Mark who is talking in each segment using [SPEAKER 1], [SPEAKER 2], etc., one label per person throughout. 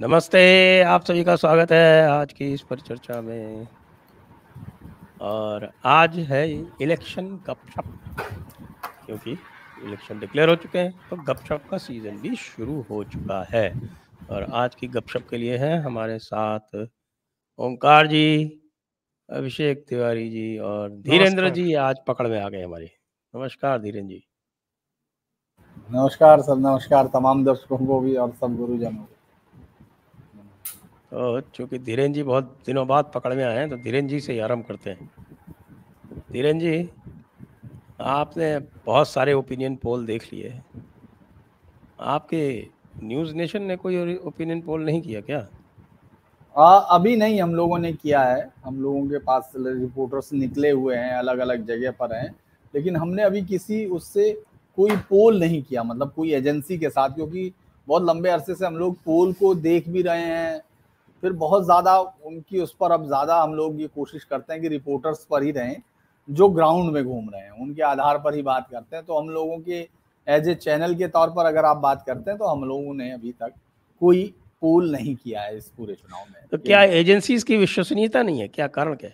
[SPEAKER 1] नमस्ते आप सभी का स्वागत है आज की इस परिचर्चा में और आज है इलेक्शन गपशप क्योंकि इलेक्शन डिक्लेयर हो चुके हैं तो गपशप का सीज़न भी शुरू हो चुका है और आज की गपशप के लिए है हमारे साथ ओंकार जी अभिषेक तिवारी जी और धीरेन्द्र जी आज पकड़ में आ गए हमारे नमस्कार धीरेन्द्र जी
[SPEAKER 2] नमस्कार सर
[SPEAKER 3] नमस्कार तमाम दर्शकों को भी और सब गुरुजनों को
[SPEAKER 1] तो चूँकि धीरेन जी बहुत दिनों बाद पकड़ में आए हैं तो धीरेन जी से ही आरम्भ करते हैं धीरेन जी आपने बहुत सारे ओपिनियन पोल देख लिए आपके न्यूज़ नेशन ने कोई ओपिनियन पोल नहीं किया क्या
[SPEAKER 3] आ, अभी नहीं हम लोगों ने किया है हम लोगों के पास रिपोर्टर्स निकले हुए हैं अलग अलग जगह पर हैं लेकिन हमने अभी किसी उससे कोई पोल नहीं किया मतलब कोई एजेंसी के साथ क्योंकि बहुत लंबे अरसे से हम लोग पोल को देख भी रहे हैं फिर बहुत ज़्यादा उनकी उस पर अब ज़्यादा हम लोग ये कोशिश करते हैं कि रिपोर्टर्स पर ही रहें जो ग्राउंड में घूम रहे हैं उनके आधार पर ही बात करते हैं तो हम लोगों के एज ए चैनल के तौर पर अगर आप बात करते हैं तो हम लोगों ने अभी तक कोई पोल नहीं किया है इस पूरे चुनाव में
[SPEAKER 1] तो क्या एजेंसीज की विश्वसनीयता नहीं है क्या कारण क्या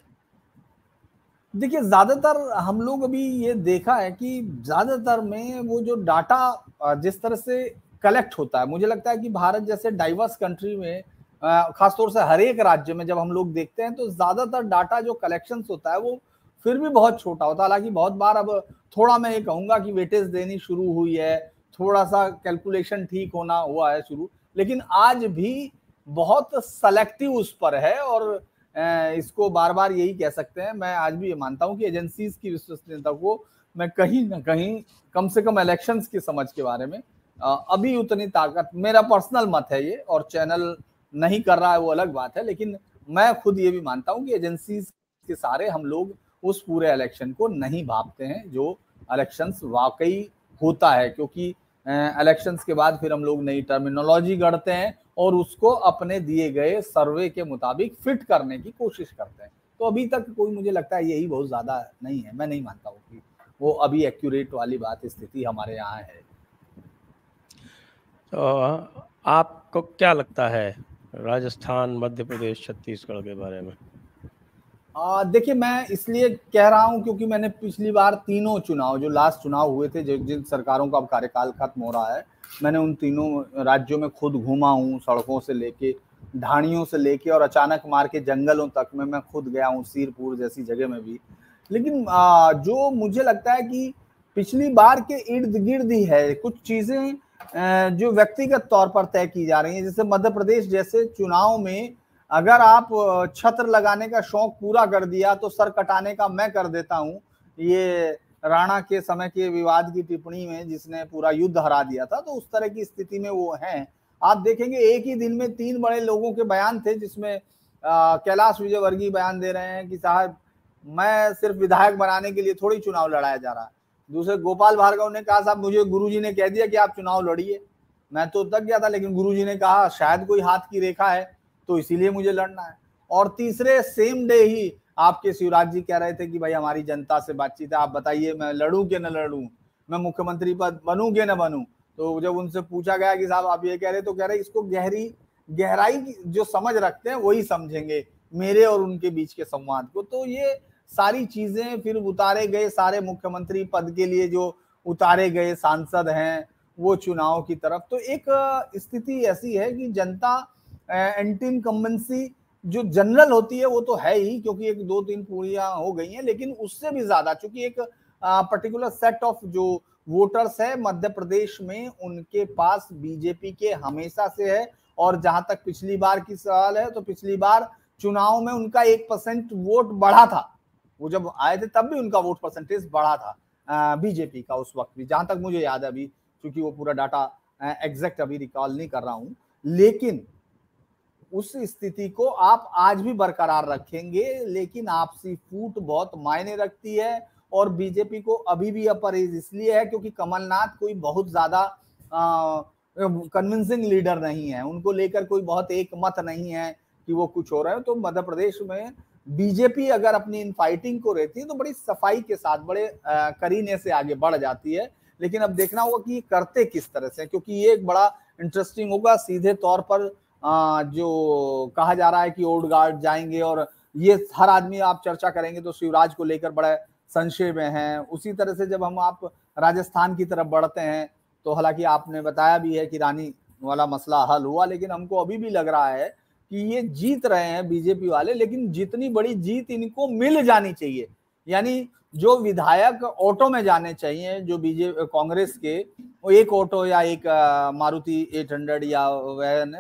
[SPEAKER 3] देखिए ज़्यादातर हम लोग अभी ये देखा है कि ज़्यादातर में वो जो डाटा जिस तरह से कलेक्ट होता है मुझे लगता है कि भारत जैसे डाइवर्स कंट्री में खासतौर से हर एक राज्य में जब हम लोग देखते हैं तो ज्यादातर डाटा जो कलेक्शन होता है वो फिर भी बहुत छोटा होता है हालांकि बहुत बार अब थोड़ा मैं ये कहूंगा कि वेटेज देनी शुरू हुई है थोड़ा सा कैलकुलेशन ठीक होना हुआ है शुरू लेकिन आज भी बहुत सेलेक्टिव उस पर है और इसको बार बार यही कह सकते हैं मैं आज भी ये मानता हूँ कि एजेंसीज की विश्वसनीयता को मैं कहीं ना कहीं कम से कम इलेक्शंस की समझ के बारे में अभी उतनी ताकत मेरा पर्सनल मत है ये और चैनल नहीं कर रहा है वो अलग बात है लेकिन मैं खुद ये भी मानता हूँ कि एजेंसी के सारे हम लोग उस पूरे इलेक्शन को नहीं भापते हैं जो इलेक्शंस वाकई होता है क्योंकि इलेक्शंस के बाद फिर हम लोग नई टर्मिनोलॉजी गढ़ते हैं और उसको अपने दिए गए सर्वे के मुताबिक फिट करने की कोशिश करते हैं तो अभी तक कोई मुझे लगता है यही बहुत ज़्यादा नहीं है मैं नहीं मानता हूँ कि वो अभी एक्यूरेट वाली बात स्थिति हमारे यहाँ है
[SPEAKER 1] तो आपको क्या लगता है राजस्थान मध्य प्रदेश छत्तीसगढ़ के बारे में
[SPEAKER 3] देखिए मैं इसलिए कह रहा हूं क्योंकि मैंने पिछली बार तीनों चुनाव जो लास्ट चुनाव हुए थे जिन सरकारों का अब कार्यकाल खत्म हो रहा है मैंने उन तीनों राज्यों में खुद घूमा हूँ सड़कों से लेके ढाणियों से लेके और अचानक मार के जंगलों तक में मैं खुद गया हूँ सीरपुर जैसी जगह में भी लेकिन आ, जो मुझे लगता है कि पिछली बार के इर्द गिर्द ही है कुछ चीज़ें जो व्यक्तिगत तौर पर तय की जा रही है जैसे मध्य प्रदेश जैसे चुनाव में अगर आप छत्र लगाने का शौक पूरा कर दिया तो सर कटाने का मैं कर देता हूँ ये राणा के समय के विवाद की टिप्पणी में जिसने पूरा युद्ध हरा दिया था तो उस तरह की स्थिति में वो हैं आप देखेंगे एक ही दिन में तीन बड़े लोगों के बयान थे जिसमें कैलाश विजयवर्गीय बयान दे रहे हैं कि साहब मैं सिर्फ विधायक बनाने के लिए थोड़ी चुनाव लड़ाया जा रहा है दूसरे गोपाल भार्गव ने कहा साहब मुझे गुरुजी ने कह दिया कि आप चुनाव लड़िए मैं तो तक गया था लेकिन गुरुजी ने कहा शायद कोई हाथ की रेखा है तो इसीलिए मुझे लड़ना है और तीसरे सेम डे ही आपके शिवराज जी कह रहे थे कि भाई हमारी जनता से बातचीत है आप बताइए मैं लड़ू के न लड़ू मैं मुख्यमंत्री पद बनू के न बनू तो जब उनसे पूछा गया कि साहब आप ये कह रहे तो कह रहे इसको गहरी गहराई जो समझ रखते हैं वही समझेंगे मेरे और उनके बीच के संवाद को तो ये सारी चीजें फिर उतारे गए सारे मुख्यमंत्री पद के लिए जो उतारे गए सांसद हैं वो चुनाव की तरफ तो एक स्थिति ऐसी है कि जनता एंटी इनकम्बेंसी जो जनरल होती है वो तो है ही क्योंकि एक दो तीन पूरियां हो गई हैं लेकिन उससे भी ज्यादा चूंकि एक पर्टिकुलर सेट ऑफ जो वोटर्स है मध्य प्रदेश में उनके पास बीजेपी के हमेशा से है और जहां तक पिछली बार की सवाल है तो पिछली बार चुनाव में उनका एक परसेंट वोट बढ़ा था वो जब आए थे तब भी उनका वोट परसेंटेज बढ़ा था बीजेपी का उस वक्त भी जहां तक मुझे याद है अभी क्योंकि वो पूरा डाटा एग्जैक्ट अभी रिकॉल नहीं कर रहा हूं लेकिन उस स्थिति को आप आज भी बरकरार रखेंगे लेकिन आपसी फूट बहुत मायने रखती है और बीजेपी को अभी भी अपरेज इसलिए है क्योंकि कमलनाथ कोई बहुत ज्यादा कन्विंसिंग लीडर नहीं है उनको लेकर कोई बहुत एक मत नहीं है कि वो कुछ हो रहा है तो मध्य प्रदेश में बीजेपी अगर अपनी इन फाइटिंग को रहती है तो बड़ी सफाई के साथ बड़े करीने से आगे बढ़ जाती है लेकिन अब देखना होगा कि ये करते किस तरह से क्योंकि ये एक बड़ा इंटरेस्टिंग होगा सीधे तौर पर जो कहा जा रहा है कि ओल्ड गार्ड जाएंगे और ये हर आदमी आप चर्चा करेंगे तो शिवराज को लेकर बड़ा संशय में है उसी तरह से जब हम आप राजस्थान की तरफ बढ़ते हैं तो हालांकि आपने बताया भी है कि रानी वाला मसला हल हुआ लेकिन हमको अभी भी लग रहा है कि ये जीत रहे हैं बीजेपी वाले लेकिन जितनी बड़ी जीत इनको मिल जानी चाहिए यानी जो विधायक ऑटो में जाने चाहिए जो बीजेपी कांग्रेस के वो एक ऑटो या एक मारुति 800 या वैन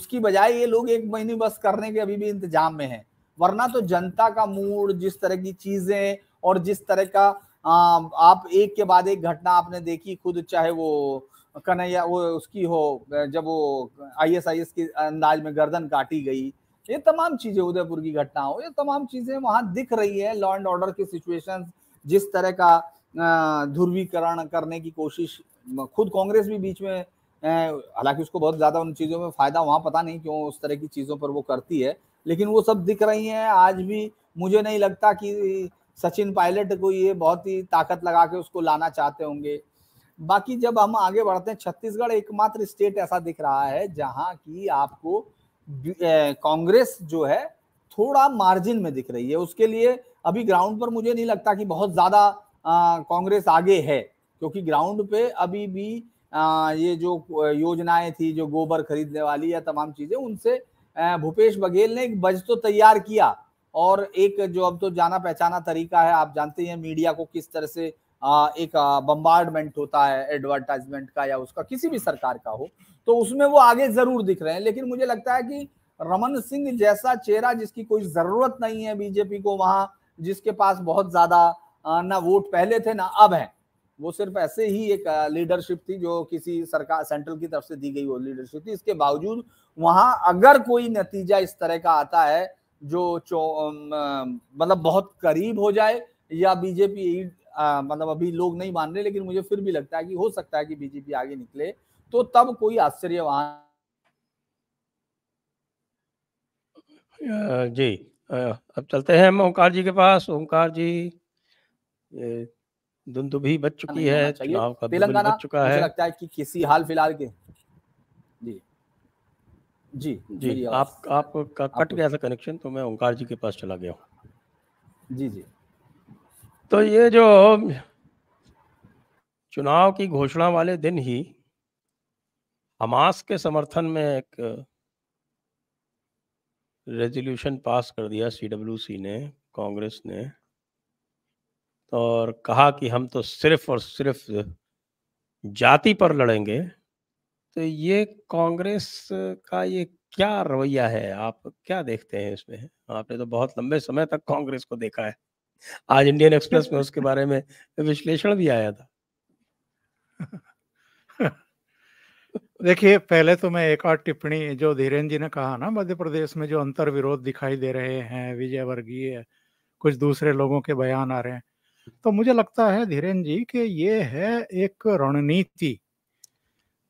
[SPEAKER 3] उसकी बजाय ये लोग एक महीने बस करने के अभी भी इंतजाम में हैं वरना तो जनता का मूड जिस तरह की चीजें और जिस तरह का आप एक के बाद एक घटना आपने देखी खुद चाहे वो कन्हैया वो उसकी हो जब वो आई एस आई एस के अंदाज में गर्दन काटी गई ये तमाम चीजें उदयपुर की घटना हो ये तमाम चीजें वहां दिख रही है लॉ एंड ऑर्डर की सिचुएशन जिस तरह का ध्रुवीकरण करने की कोशिश खुद कांग्रेस भी बीच में हालांकि उसको बहुत ज्यादा उन चीजों में फायदा वहां पता नहीं क्यों उस तरह की चीजों पर वो करती है लेकिन वो सब दिख रही हैं आज भी मुझे नहीं लगता कि सचिन पायलट को ये बहुत ही ताकत लगा के उसको लाना चाहते होंगे बाकी जब हम आगे बढ़ते हैं छत्तीसगढ़ एकमात्र स्टेट ऐसा दिख रहा है जहां की आपको कांग्रेस जो है थोड़ा मार्जिन में दिख रही है उसके लिए अभी ग्राउंड पर मुझे नहीं लगता कि बहुत ज्यादा कांग्रेस आगे है क्योंकि ग्राउंड पे अभी भी आ, ये जो योजनाएं थी जो गोबर खरीदने वाली या तमाम चीजें उनसे भूपेश बघेल ने एक बज तो तैयार किया और एक जो अब तो जाना पहचाना तरीका है आप जानते हैं मीडिया को किस तरह से एक बम्बार्डमेंट होता है एडवर्टाइजमेंट का या उसका किसी भी सरकार का हो तो उसमें वो आगे जरूर दिख रहे हैं लेकिन मुझे लगता है कि रमन सिंह जैसा चेहरा जिसकी कोई जरूरत नहीं है बीजेपी को वहां जिसके पास बहुत ज्यादा ना वोट पहले थे ना अब है वो सिर्फ ऐसे ही एक लीडरशिप थी जो किसी सरकार सेंट्रल की तरफ से दी गई वो लीडरशिप थी इसके बावजूद वहां अगर कोई नतीजा इस तरह का आता है जो मतलब बहुत करीब हो जाए या बीजेपी मतलब अभी लोग नहीं मान रहे लेकिन मुझे फिर भी लगता है कि हो सकता है कि बीजेपी आगे निकले तो तब कोई आश्चर्य वहां
[SPEAKER 1] जी अब चलते हैं हम ओंकार जी के पास ओंकार जी धुंधु भी बच चुकी है चुनाव का तेलंगाना बच चुका है
[SPEAKER 3] लगता है कि किसी हाल फिलहाल
[SPEAKER 1] के जी जी जी आप आपका कट गया था कनेक्शन तो मैं ओंकार जी के पास चला गया हूँ जी जी तो ये जो चुनाव की घोषणा वाले दिन ही हमास के समर्थन में एक रेजोल्यूशन पास कर दिया सीडब्ल्यूसी ने कांग्रेस ने और कहा कि हम तो सिर्फ और सिर्फ जाति पर लड़ेंगे तो ये कांग्रेस का ये क्या रवैया है आप क्या देखते हैं इसमें आपने तो बहुत लंबे समय तक कांग्रेस को देखा है आज इंडियन एक्सप्रेस में उसके बारे
[SPEAKER 2] में विश्लेषण भी आया था देखिए पहले तो मैं एक और टिप्पणी जो धीरेन जी ने कहा ना मध्य प्रदेश में जो अंतर विरोध दिखाई दे रहे हैं विजय वर्गीय कुछ दूसरे लोगों के बयान आ रहे हैं तो मुझे लगता है धीरेन जी कि ये है एक रणनीति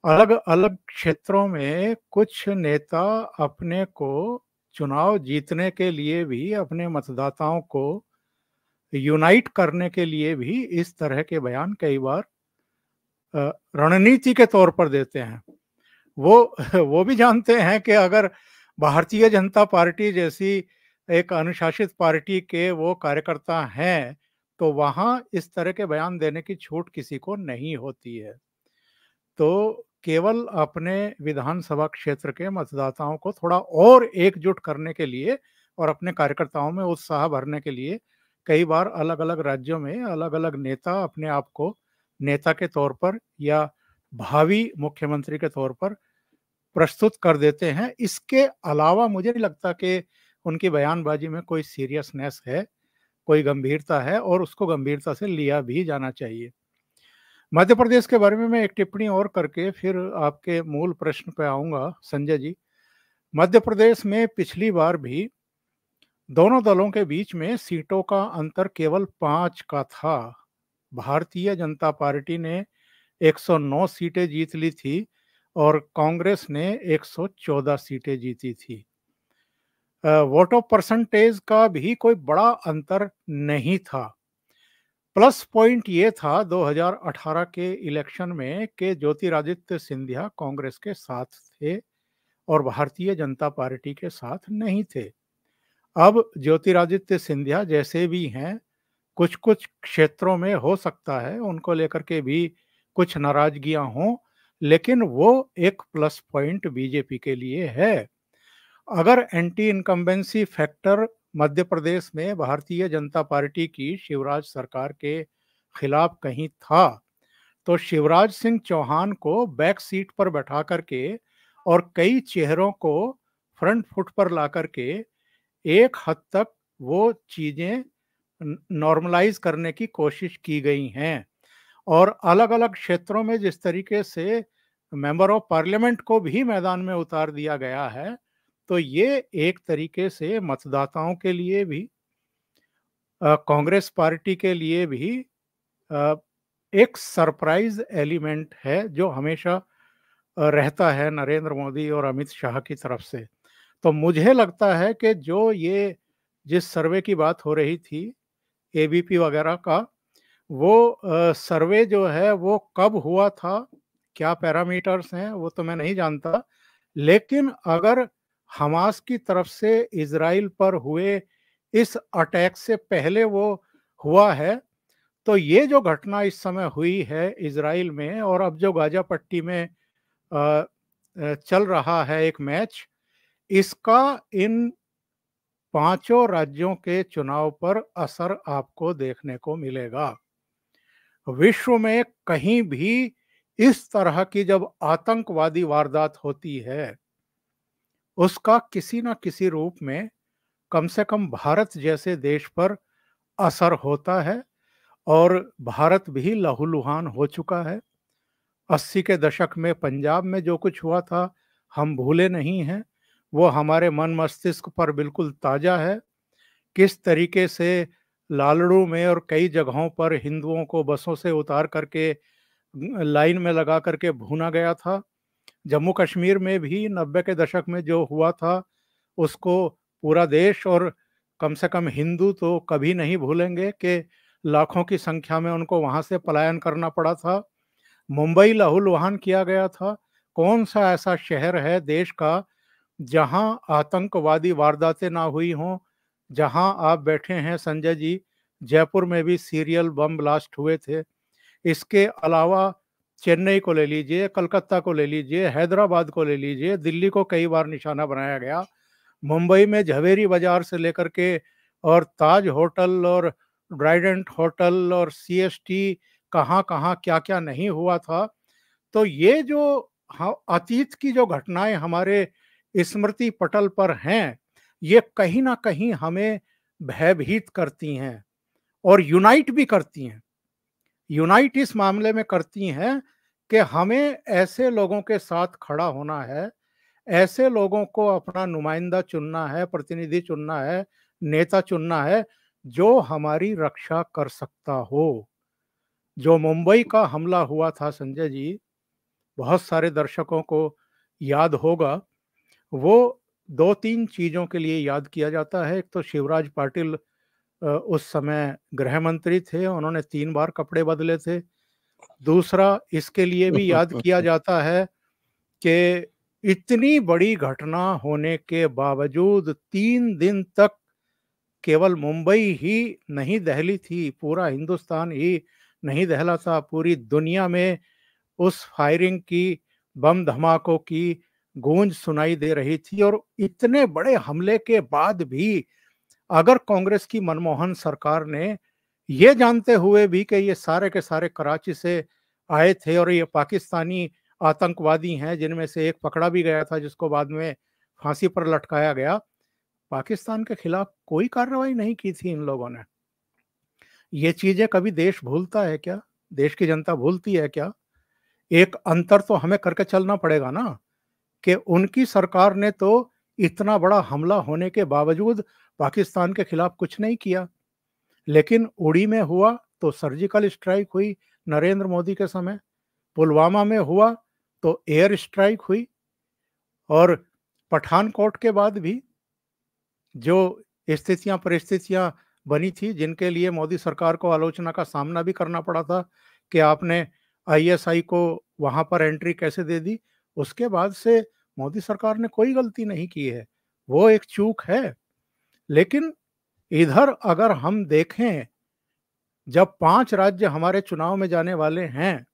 [SPEAKER 2] अलग अलग क्षेत्रों में कुछ नेता अपने को चुनाव जीतने के लिए भी अपने मतदाताओं को यूनाइट करने के लिए भी इस तरह के बयान कई बार रणनीति के तौर पर देते हैं वो वो भी जानते हैं कि अगर भारतीय जनता पार्टी जैसी एक अनुशासित पार्टी के वो कार्यकर्ता हैं तो वहाँ इस तरह के बयान देने की छूट किसी को नहीं होती है तो केवल अपने विधानसभा क्षेत्र के मतदाताओं को थोड़ा और एकजुट करने के लिए और अपने कार्यकर्ताओं में उत्साह भरने के लिए कई बार अलग अलग राज्यों में अलग अलग नेता अपने आप को नेता के तौर पर या भावी मुख्यमंत्री के तौर पर प्रस्तुत कर देते हैं इसके अलावा मुझे नहीं लगता कि उनकी बयानबाजी में कोई सीरियसनेस है कोई गंभीरता है और उसको गंभीरता से लिया भी जाना चाहिए मध्य प्रदेश के बारे में मैं एक टिप्पणी और करके फिर आपके मूल प्रश्न पर आऊंगा संजय जी मध्य प्रदेश में पिछली बार भी दोनों दलों के बीच में सीटों का अंतर केवल पांच का था भारतीय जनता पार्टी ने 109 सीटें जीत ली थी और कांग्रेस ने 114 सीटें जीती थी वोटो परसेंटेज का भी कोई बड़ा अंतर नहीं था प्लस पॉइंट ये था 2018 के इलेक्शन में कि ज्योतिरादित्य सिंधिया कांग्रेस के साथ थे और भारतीय जनता पार्टी के साथ नहीं थे अब ज्योतिरादित्य सिंधिया जैसे भी हैं कुछ कुछ क्षेत्रों में हो सकता है उनको लेकर के भी कुछ नाराजगियां हों लेकिन वो एक प्लस पॉइंट बीजेपी के लिए है अगर anti incumbency factor Madhya Pradesh में भारतीय जनता पार्टी की शिवराज सरकार के खिलाफ कहीं था तो शिवराज सिंह चौहान को बैक सीट पर बैठा करके और कई चेहरों को फ्रंट फुट पर ला करके एक हद तक वो चीज़ें नॉर्मलाइज करने की कोशिश की गई हैं और अलग अलग क्षेत्रों में जिस तरीके से मेंबर ऑफ पार्लियामेंट को भी मैदान में उतार दिया गया है तो ये एक तरीके से मतदाताओं के लिए भी कांग्रेस पार्टी के लिए भी आ, एक सरप्राइज एलिमेंट है जो हमेशा रहता है नरेंद्र मोदी और अमित शाह की तरफ से तो मुझे लगता है कि जो ये जिस सर्वे की बात हो रही थी एबीपी वगैरह का वो सर्वे जो है वो कब हुआ था क्या पैरामीटर्स हैं वो तो मैं नहीं जानता लेकिन अगर हमास की तरफ से इसराइल पर हुए इस अटैक से पहले वो हुआ है तो ये जो घटना इस समय हुई है इसराइल में और अब जो गाजा पट्टी में चल रहा है एक मैच इसका इन पांचों राज्यों के चुनाव पर असर आपको देखने को मिलेगा विश्व में कहीं भी इस तरह की जब आतंकवादी वारदात होती है उसका किसी ना किसी रूप में कम से कम भारत जैसे देश पर असर होता है और भारत भी लहूलुहान हो चुका है अस्सी के दशक में पंजाब में जो कुछ हुआ था हम भूले नहीं हैं वो हमारे मन मस्तिष्क पर बिल्कुल ताज़ा है किस तरीके से लालड़ू में और कई जगहों पर हिंदुओं को बसों से उतार करके लाइन में लगा करके भूना गया था जम्मू कश्मीर में भी नब्बे के दशक में जो हुआ था उसको पूरा देश और कम से कम हिंदू तो कभी नहीं भूलेंगे कि लाखों की संख्या में उनको वहाँ से पलायन करना पड़ा था मुंबई लाहुल वाहन किया गया था कौन सा ऐसा शहर है देश का जहां आतंकवादी वारदातें ना हुई हों जहां आप बैठे हैं संजय जी जयपुर में भी सीरियल बम ब्लास्ट हुए थे इसके अलावा चेन्नई को ले लीजिए कलकत्ता को ले लीजिए हैदराबाद को ले लीजिए दिल्ली को कई बार निशाना बनाया गया मुंबई में झवेरी बाजार से लेकर के और ताज होटल और ड्राइडेंट होटल और सी एस टी कहाँ कहाँ क्या क्या नहीं हुआ था तो ये जो हाँ अतीत की जो घटनाएं हमारे स्मृति पटल पर हैं ये कहीं ना कहीं हमें भयभीत करती हैं और यूनाइट भी करती हैं यूनाइट इस मामले में करती हैं कि हमें ऐसे लोगों के साथ खड़ा होना है ऐसे लोगों को अपना नुमाइंदा चुनना है प्रतिनिधि चुनना है नेता चुनना है जो हमारी रक्षा कर सकता हो जो मुंबई का हमला हुआ था संजय जी बहुत सारे दर्शकों को याद होगा वो दो तीन चीज़ों के लिए याद किया जाता है एक तो शिवराज पाटिल उस समय गृह मंत्री थे उन्होंने तीन बार कपड़े बदले थे दूसरा इसके लिए भी याद किया जाता है कि इतनी बड़ी घटना होने के बावजूद तीन दिन तक केवल मुंबई ही नहीं दहली थी पूरा हिंदुस्तान ही नहीं दहला था पूरी दुनिया में उस फायरिंग की बम धमाकों की गूंज सुनाई दे रही थी और इतने बड़े हमले के बाद भी अगर कांग्रेस की मनमोहन सरकार ने ये जानते हुए भी कि ये सारे के सारे कराची से आए थे और ये पाकिस्तानी आतंकवादी हैं जिनमें से एक पकड़ा भी गया था जिसको बाद में फांसी पर लटकाया गया पाकिस्तान के खिलाफ कोई कार्रवाई नहीं की थी इन लोगों ने ये चीजें कभी देश भूलता है क्या देश की जनता भूलती है क्या एक अंतर तो हमें करके चलना पड़ेगा ना कि उनकी सरकार ने तो इतना बड़ा हमला होने के बावजूद पाकिस्तान के खिलाफ कुछ नहीं किया लेकिन उड़ी में हुआ तो सर्जिकल स्ट्राइक हुई नरेंद्र मोदी के समय पुलवामा में हुआ तो एयर स्ट्राइक हुई और पठानकोट के बाद भी जो स्थितियां परिस्थितियां बनी थी जिनके लिए मोदी सरकार को आलोचना का सामना भी करना पड़ा था कि आपने आईएसआई को वहां पर एंट्री कैसे दे दी उसके बाद से मोदी सरकार ने कोई गलती नहीं की है वो एक चूक है लेकिन इधर अगर हम देखें जब पांच राज्य हमारे चुनाव में जाने वाले हैं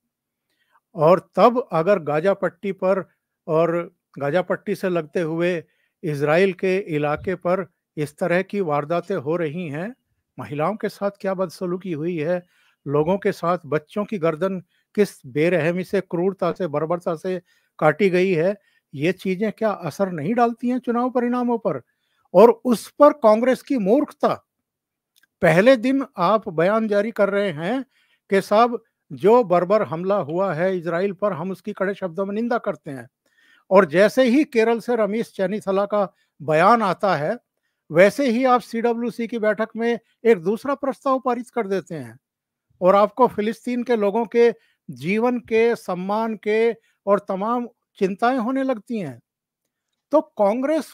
[SPEAKER 2] और तब अगर गाजा पट्टी पर और गाजा पट्टी से लगते हुए इसराइल के इलाके पर इस तरह की वारदातें हो रही हैं महिलाओं के साथ क्या बदसलूकी हुई है लोगों के साथ बच्चों की गर्दन किस बेरहमी से क्रूरता से बर्बरता से काटी गई है ये चीजें क्या असर नहीं डालती हैं चुनाव परिणामों पर और उस पर कांग्रेस की मूर्खता पहले दिन आप बयान जारी कर रहे हैं कि साहब जो बर्बर हमला हुआ है इसराइल पर हम उसकी कड़े शब्दों में निंदा करते हैं और जैसे ही केरल से रमेश चैनीथला का बयान आता है वैसे ही आप सी की बैठक में एक दूसरा प्रस्ताव पारित कर देते हैं और आपको फिलिस्तीन के लोगों के जीवन के सम्मान के और तमाम चिंताएं होने लगती हैं तो कांग्रेस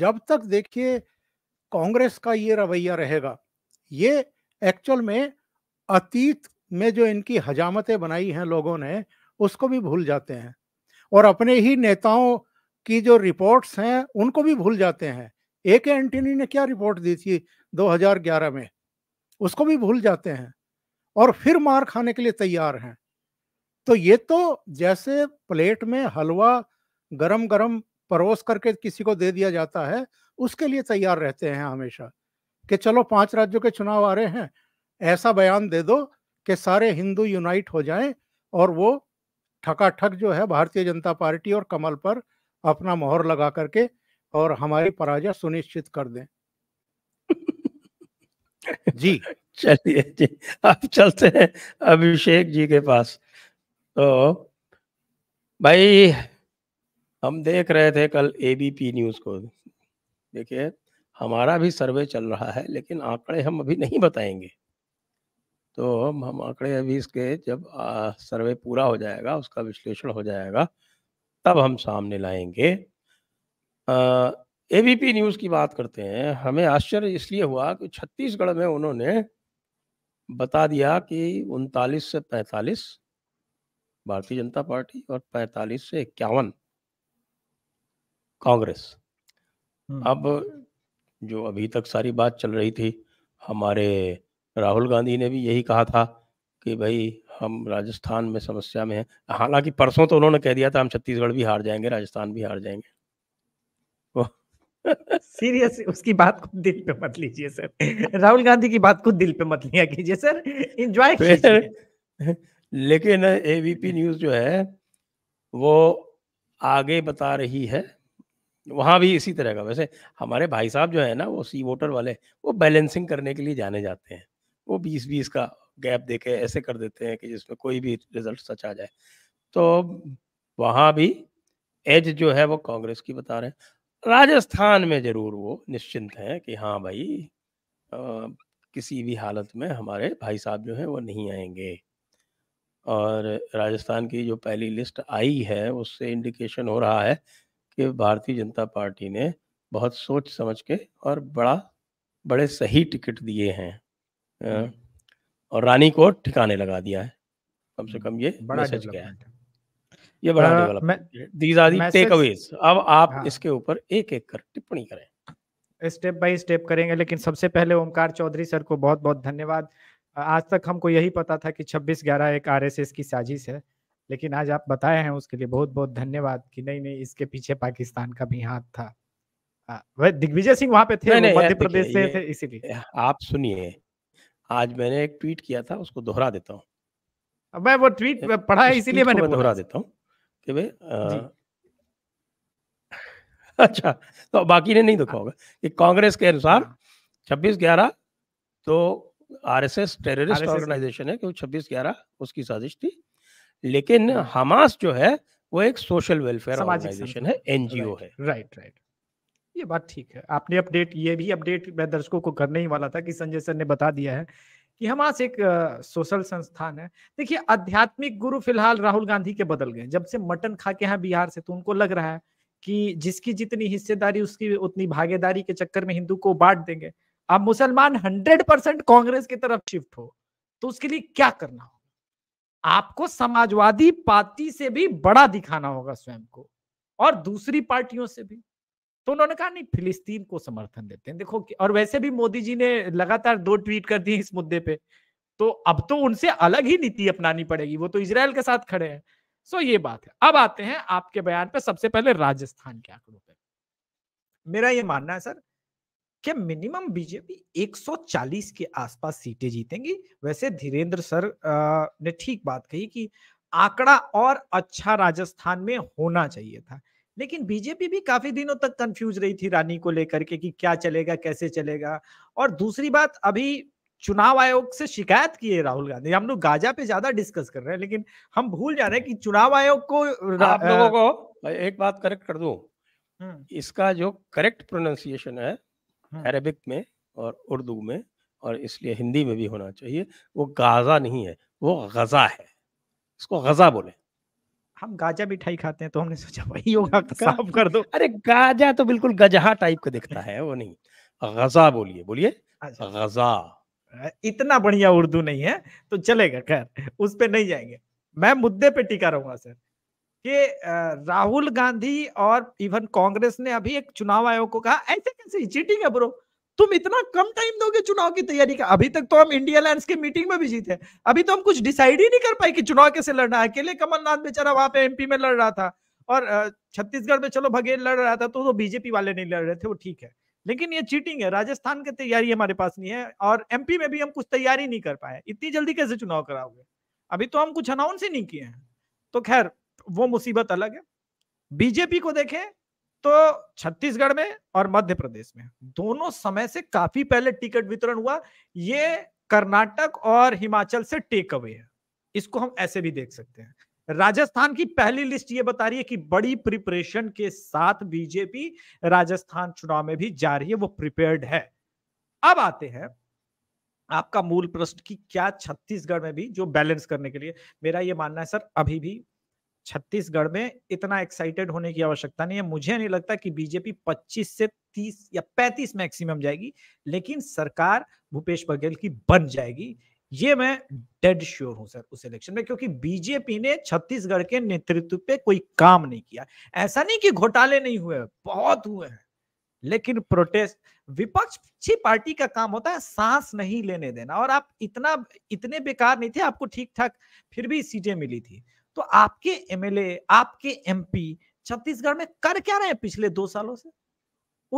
[SPEAKER 2] जब तक देखिए कांग्रेस का ये रवैया रहेगा ये एक्चुअल में अतीत में जो इनकी हजामतें बनाई हैं लोगों ने उसको भी भूल जाते हैं और अपने ही नेताओं की जो रिपोर्ट्स हैं उनको भी भूल जाते हैं ए के एंटनी ने क्या रिपोर्ट दी थी 2011 में उसको भी भूल जाते हैं और फिर मार खाने के लिए तैयार हैं तो ये तो जैसे प्लेट में हलवा गरम गरम परोस करके किसी को दे दिया जाता है उसके लिए तैयार रहते हैं हमेशा कि चलो पांच राज्यों के चुनाव आ रहे हैं ऐसा बयान दे दो कि सारे हिंदू यूनाइट हो जाएं और वो ठकाठक जो है भारतीय जनता पार्टी और कमल पर अपना मोहर लगा करके और हमारी पराजय सुनिश्चित कर दें
[SPEAKER 1] जी चलिए जी आप चलते हैं अभिषेक जी के पास तो भाई हम देख रहे थे कल एबीपी न्यूज़ को देखिए हमारा भी सर्वे चल रहा है लेकिन आंकड़े हम अभी नहीं बताएंगे तो हम आंकड़े अभी इसके जब आ, सर्वे पूरा हो जाएगा उसका विश्लेषण हो जाएगा तब हम सामने लाएंगे ए बी पी न्यूज़ की बात करते हैं हमें आश्चर्य इसलिए हुआ कि छत्तीसगढ़ में उन्होंने बता दिया कि उनतालीस से पैंतालीस भारतीय जनता पार्टी और 45 से इक्यावन कांग्रेस हम्म। अब जो अभी तक सारी बात चल रही थी हमारे राहुल गांधी ने भी यही कहा था कि भाई हम राजस्थान में समस्या में हैं हालांकि परसों तो उन्होंने कह दिया था हम छत्तीसगढ़ भी हार जाएंगे राजस्थान भी हार जाएंगे सीरियस
[SPEAKER 4] उसकी बात को दिल पे मत लीजिए सर राहुल गांधी की बात को दिल पे मत लिया कीजिए सर
[SPEAKER 1] एंजॉय लेकिन एबीपी हम्म। न्यूज़ जो है वो आगे बता रही है वहाँ भी इसी तरह का वैसे हमारे भाई साहब जो है ना वो सी वोटर वाले वो बैलेंसिंग करने के लिए जाने जाते हैं वो बीस बीस का गैप दे के ऐसे कर देते हैं कि जिसमें कोई भी रिजल्ट सच आ जाए तो वहाँ भी एज जो है वो कांग्रेस की बता रहे हैं राजस्थान में जरूर वो निश्चिंत हैं कि हाँ भाई आ, किसी भी हालत में हमारे भाई साहब जो हैं वो नहीं आएंगे और राजस्थान की जो पहली लिस्ट आई है उससे इंडिकेशन हो रहा है कि भारतीय जनता पार्टी ने बहुत सोच समझ के और बड़ा बड़े सही टिकट दिए हैं और रानी को ठिकाने लगा दिया है कम से कम ये मैसेज गया है
[SPEAKER 2] ये बड़ा दीज
[SPEAKER 1] आर टेक अवेज अब आप हाँ। इसके ऊपर एक एक कर टिप्पणी करें
[SPEAKER 4] स्टेप बाय स्टेप करेंगे लेकिन सबसे पहले ओमकार चौधरी सर को बहुत बहुत धन्यवाद आज तक हमको यही पता था कि 26 ग्यारह एक आरएसएस की साजिश है लेकिन आज आप बताए हैं उसके लिए बहुत बहुत धन्यवाद कि नहीं नहीं इसके पीछे पाकिस्तान का भी हाथ था वह दिग्विजय सिंह वहां पे थे मध्य प्रदेश से थे इसीलिए
[SPEAKER 1] आप सुनिए आज मैंने एक ट्वीट किया था उसको दोहरा देता हूँ मैं वो ट्वीट पढ़ा है इसीलिए मैंने दोहरा देता हूँ कि अच्छा तो बाकी ने नहीं देखा हाँ। होगा कि कांग्रेस के अनुसार 26 हाँ। ग्यारह तो आरएसएस टेररिस्ट ऑर्गेनाइजेशन है क्योंकि छब्बीस ग्यारह उसकी साजिश थी लेकिन हाँ। हमास जो है वो एक सोशल वेलफेयर ऑर्गेनाइजेशन है एनजीओ है राइट
[SPEAKER 4] राइट ये बात ठीक है आपने अपडेट ये भी अपडेट मैं दर्शकों को करने ही वाला था कि संजय सर ने बता दिया है कि हमास एक सोशल संस्थान है देखिए आध्यात्मिक गुरु फिलहाल राहुल गांधी के बदल गए जब से मटन खा के हैं बिहार से तो उनको लग रहा है कि जिसकी जितनी हिस्सेदारी उसकी उतनी भागीदारी के चक्कर में हिंदू को बांट देंगे आप मुसलमान हंड्रेड परसेंट कांग्रेस की तरफ शिफ्ट हो तो उसके लिए क्या करना होगा आपको समाजवादी पार्टी से भी बड़ा दिखाना होगा स्वयं को और दूसरी पार्टियों से भी तो उन्होंने कहा नहीं फिलिस्तीन को समर्थन देते हैं देखो और वैसे भी मोदी जी ने लगातार दो ट्वीट कर दिए इस मुद्दे पे तो अब तो उनसे अलग ही नीति अपनानी पड़ेगी वो तो इसराइल के साथ खड़े हैं सो ये बात है अब आते हैं आपके बयान पे सबसे पहले राजस्थान के आंकड़ों पे मेरा ये मानना है सर क्या मिनिमम बीजेपी 140 के आसपास सीटें जीतेंगी वैसे धीरेन्द्र सर ने ठीक बात कही कि आंकड़ा और अच्छा राजस्थान में होना चाहिए था लेकिन बीजेपी भी काफी दिनों तक कंफ्यूज रही थी रानी को लेकर के कि क्या चलेगा कैसे चलेगा और दूसरी बात अभी चुनाव आयोग से शिकायत की है राहुल
[SPEAKER 1] गांधी हम लोग गाजा पे ज्यादा डिस्कस कर रहे हैं लेकिन हम भूल जा रहे हैं कि हाँ। चुनाव आयोग को हाँ, आप लोगों को एक बात करेक्ट कर दो हम्म। इसका जो करेक्ट प्रोनाउंसिएशन है हाँ। अरेबिक में और उर्दू में और इसलिए हिंदी में भी होना चाहिए वो गाजा नहीं है वो गजा है इसको गजा बोले
[SPEAKER 4] हम गाजा मिठाई खाते हैं तो
[SPEAKER 1] हमने सोचा वही होगा तो साफ कर दो अरे गाजा तो बिल्कुल गजहा टाइप का दिखता है वो नहीं गजा बोलिए बोलिए अच्छा। गजा इतना बढ़िया उर्दू नहीं है
[SPEAKER 4] तो चलेगा खैर उस पर नहीं जाएंगे मैं मुद्दे पे टिका रहूंगा सर कि राहुल गांधी और इवन कांग्रेस ने अभी एक चुनाव आयोग को कहा ऐसे कैसे चीटिंग है ब्रो तुम इतना कम टाइम दोगे चुनाव की तैयारी का अभी तक तो हम इंडिया लैंड के मीटिंग में भी जीते अभी तो हम कुछ डिसाइड ही नहीं कर पाए कि चुनाव कैसे लड़ना है अकेले कमलनाथ बेचारा वहां पे एमपी में लड़ रहा था और छत्तीसगढ़ में चलो बघेल लड़ रहा था तो वो बीजेपी वाले नहीं लड़ रहे थे वो ठीक है लेकिन ये चीटिंग है राजस्थान की तैयारी हमारे पास नहीं है और एमपी में भी हम कुछ तैयारी नहीं कर पाए इतनी जल्दी कैसे चुनाव कराओगे अभी तो हम कुछ अनाउंस ही नहीं किए हैं तो खैर वो मुसीबत अलग है बीजेपी को देखें तो छत्तीसगढ़ में और मध्य प्रदेश में दोनों समय से काफी पहले टिकट वितरण हुआ ये कर्नाटक और हिमाचल से टेक अवे है इसको हम ऐसे भी देख सकते हैं राजस्थान की पहली लिस्ट ये बता रही है कि बड़ी प्रिपरेशन के साथ बीजेपी राजस्थान चुनाव में भी जा रही है वो प्रिपेयर्ड है अब आते हैं आपका मूल प्रश्न कि क्या छत्तीसगढ़ में भी जो बैलेंस करने के लिए मेरा ये मानना है सर अभी भी छत्तीसगढ़ में इतना एक्साइटेड होने की आवश्यकता नहीं है मुझे नहीं लगता कि बीजेपी 25 से 30 या 35 मैक्सिमम जाएगी लेकिन सरकार भूपेश बघेल की बन जाएगी ये मैं डेड श्योर हूं सर उस इलेक्शन में क्योंकि बीजेपी ने छत्तीसगढ़ के नेतृत्व पे कोई काम नहीं किया ऐसा नहीं कि घोटाले नहीं हुए बहुत हुए हैं लेकिन प्रोटेस्ट विपक्षी पार्टी का काम होता है सांस नहीं लेने देना और आप इतना इतने बेकार नहीं थे आपको ठीक ठाक फिर भी सीटें मिली थी तो आपके एमएलए आपके एमपी छत्तीसगढ़ में कर क्या रहे हैं पिछले दो सालों से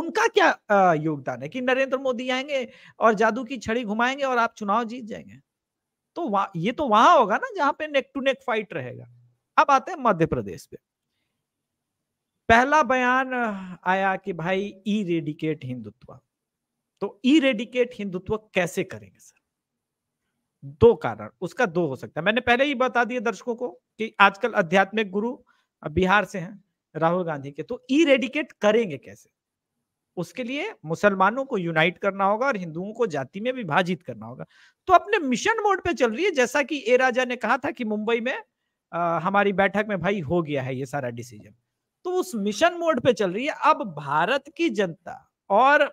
[SPEAKER 4] उनका क्या योगदान है कि नरेंद्र मोदी आएंगे और जादू की छड़ी घुमाएंगे और आप चुनाव जीत जाएंगे तो ये तो वहां होगा ना जहां पे नेक टू नेक फाइट रहेगा अब आते हैं मध्य प्रदेश पे पहला बयान आया कि भाई ई रेडिकेट हिंदुत्व तो ई रेडिकेट हिंदुत्व कैसे करेंगे सर दो कारण उसका दो हो सकता है मैंने पहले ही बता दिया दर्शकों को कि आजकल आध्यात्मिक गुरु बिहार से हैं राहुल गांधी के तो इरेडिकेट करेंगे कैसे उसके लिए मुसलमानों को यूनाइट करना होगा और हिंदुओं को जाति में विभाजित करना होगा तो अपने मिशन मोड पे चल रही है जैसा कि ए राजा ने कहा था कि मुंबई में आ, हमारी बैठक में भाई हो गया है ये सारा डिसीजन तो उस मिशन मोड पे चल रही है अब भारत की जनता और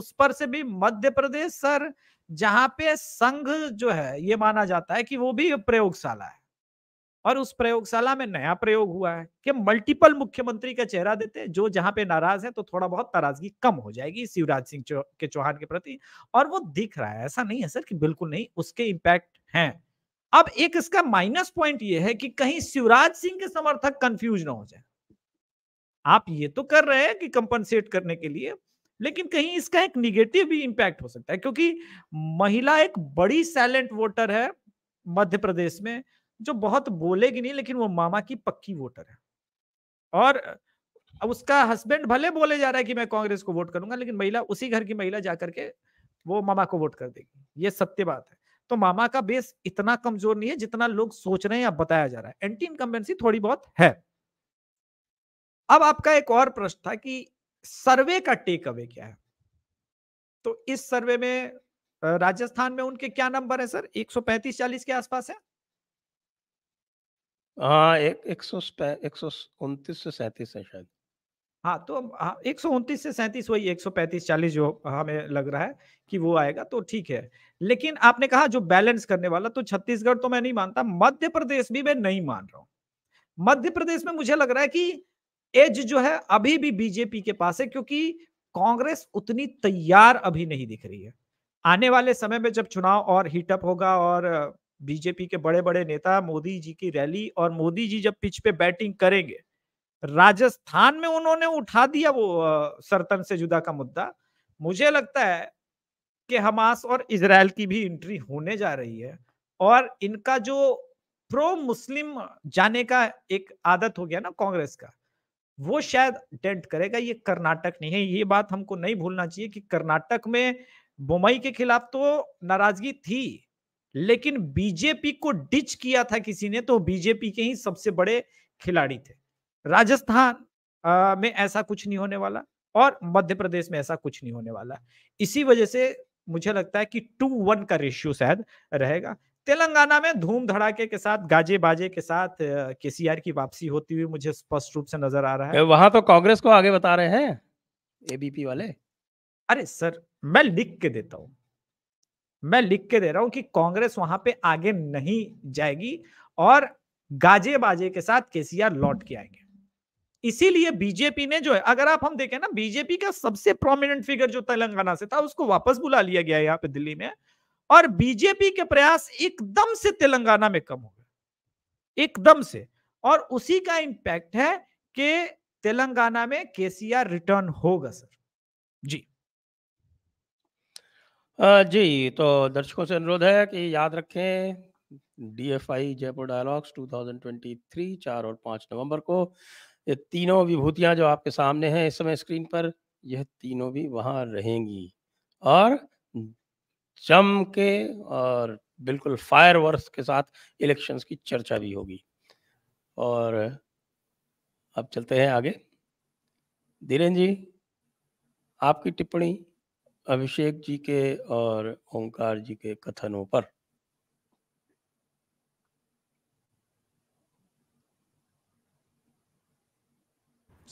[SPEAKER 4] उस पर से भी मध्य प्रदेश सर जहां पे संघ जो है ये माना जाता है कि वो भी प्रयोगशाला है और उस प्रयोगशाला में नया प्रयोग हुआ है कि मल्टीपल मुख्यमंत्री का चेहरा देते हैं जो जहां पे नाराज है तो थोड़ा बहुत नाराजगी कम हो जाएगी शिवराज सिंह के चौहान के प्रति और वो दिख रहा है ऐसा नहीं है सर कि बिल्कुल नहीं उसके इम्पैक्ट है अब एक इसका माइनस पॉइंट ये है कि कहीं शिवराज सिंह के समर्थक कंफ्यूज ना हो जाए आप ये तो कर रहे हैं कि कंपनसेट करने के लिए लेकिन कहीं इसका एक निगेटिव भी इम्पैक्ट हो सकता है क्योंकि महिला एक बड़ी साइलेंट वोटर है मध्य प्रदेश में जो बहुत बोलेगी नहीं लेकिन वो मामा की पक्की वोटर है और उसका हस्बैंड भले बोले जा रहा है कि मैं कांग्रेस को वोट करूंगा लेकिन महिला उसी घर की महिला जाकर के वो मामा को वोट कर देगी ये सत्य बात है तो मामा का बेस इतना कमजोर नहीं है जितना लोग सोच रहे हैं या बताया जा रहा है एंटी इनकम्बेंसी थोड़ी बहुत है अब आपका एक और प्रश्न था कि सर्वे का टेक अवे क्या है तो इस सर्वे में राजस्थान में उनके क्या नंबर है सर 135 40 के आसपास है
[SPEAKER 1] हाँ एक सौ से है शायद हाँ तो हाँ, एक सौ उनतीस से सैंतीस वही एक सौ पैंतीस चालीस जो
[SPEAKER 4] हमें लग रहा है कि वो आएगा तो ठीक है लेकिन आपने कहा जो बैलेंस करने वाला तो छत्तीसगढ़ तो मैं नहीं मानता मध्य प्रदेश भी मैं नहीं मान रहा हूँ मध्य प्रदेश में मुझे लग रहा है कि एज जो है अभी भी बीजेपी के पास है क्योंकि कांग्रेस उतनी तैयार अभी नहीं दिख रही है आने वाले समय में जब चुनाव और हीटअप होगा और बीजेपी के बड़े बड़े नेता मोदी जी की रैली और मोदी जी जब पिच पे बैटिंग करेंगे राजस्थान में उन्होंने उठा दिया वो सरतन से जुदा का मुद्दा मुझे लगता है कि हमास और इसराइल की भी एंट्री होने जा रही है और इनका जो प्रो मुस्लिम जाने का एक आदत हो गया ना कांग्रेस का वो शायद डेंट करेगा ये कर्नाटक नहीं है ये बात हमको नहीं भूलना चाहिए कि कर्नाटक में बुम्बई के खिलाफ तो नाराजगी थी लेकिन बीजेपी को डिच किया था किसी ने तो बीजेपी के ही सबसे बड़े खिलाड़ी थे राजस्थान आ, में ऐसा कुछ नहीं होने वाला और मध्य प्रदेश में ऐसा कुछ नहीं होने वाला इसी वजह से मुझे लगता है कि टू वन का रेशियो शायद रहेगा तेलंगाना में धूम धड़ाके के साथ गाजे बाजे के साथ केसीआर की वापसी होती हुई मुझे स्पष्ट रूप से नजर आ रहा है
[SPEAKER 1] वहां तो कांग्रेस को आगे बता रहे हैं
[SPEAKER 4] एबीपी वाले अरे सर मैं लिख के देता हूं मैं लिख के दे रहा हूं कि कांग्रेस वहां पे आगे नहीं जाएगी और गाजे बाजे के साथ केसीआर लौट के आएंगे इसीलिए बीजेपी ने जो है अगर आप हम देखें ना बीजेपी का सबसे प्रोमिनेंट फिगर जो तेलंगाना से था उसको वापस बुला लिया गया यहाँ पे दिल्ली में और बीजेपी के प्रयास एकदम से तेलंगाना में कम हो गए एकदम से और उसी का इम्पैक्ट है कि तेलंगाना में केसीआर रिटर्न होगा सर
[SPEAKER 1] जी जी तो दर्शकों से अनुरोध है कि याद रखें डीएफआई जयपुर डायलॉग्स 2023 चार और पांच नवंबर को ये तीनों विभूतियां जो आपके सामने हैं इस समय स्क्रीन पर यह तीनों भी वहां रहेंगी और जम के और बिल्कुल फायर वर्स के साथ इलेक्शंस की चर्चा भी होगी और अब चलते हैं आगे धीरेन जी आपकी टिप्पणी अभिषेक जी के और ओंकार जी के कथनों पर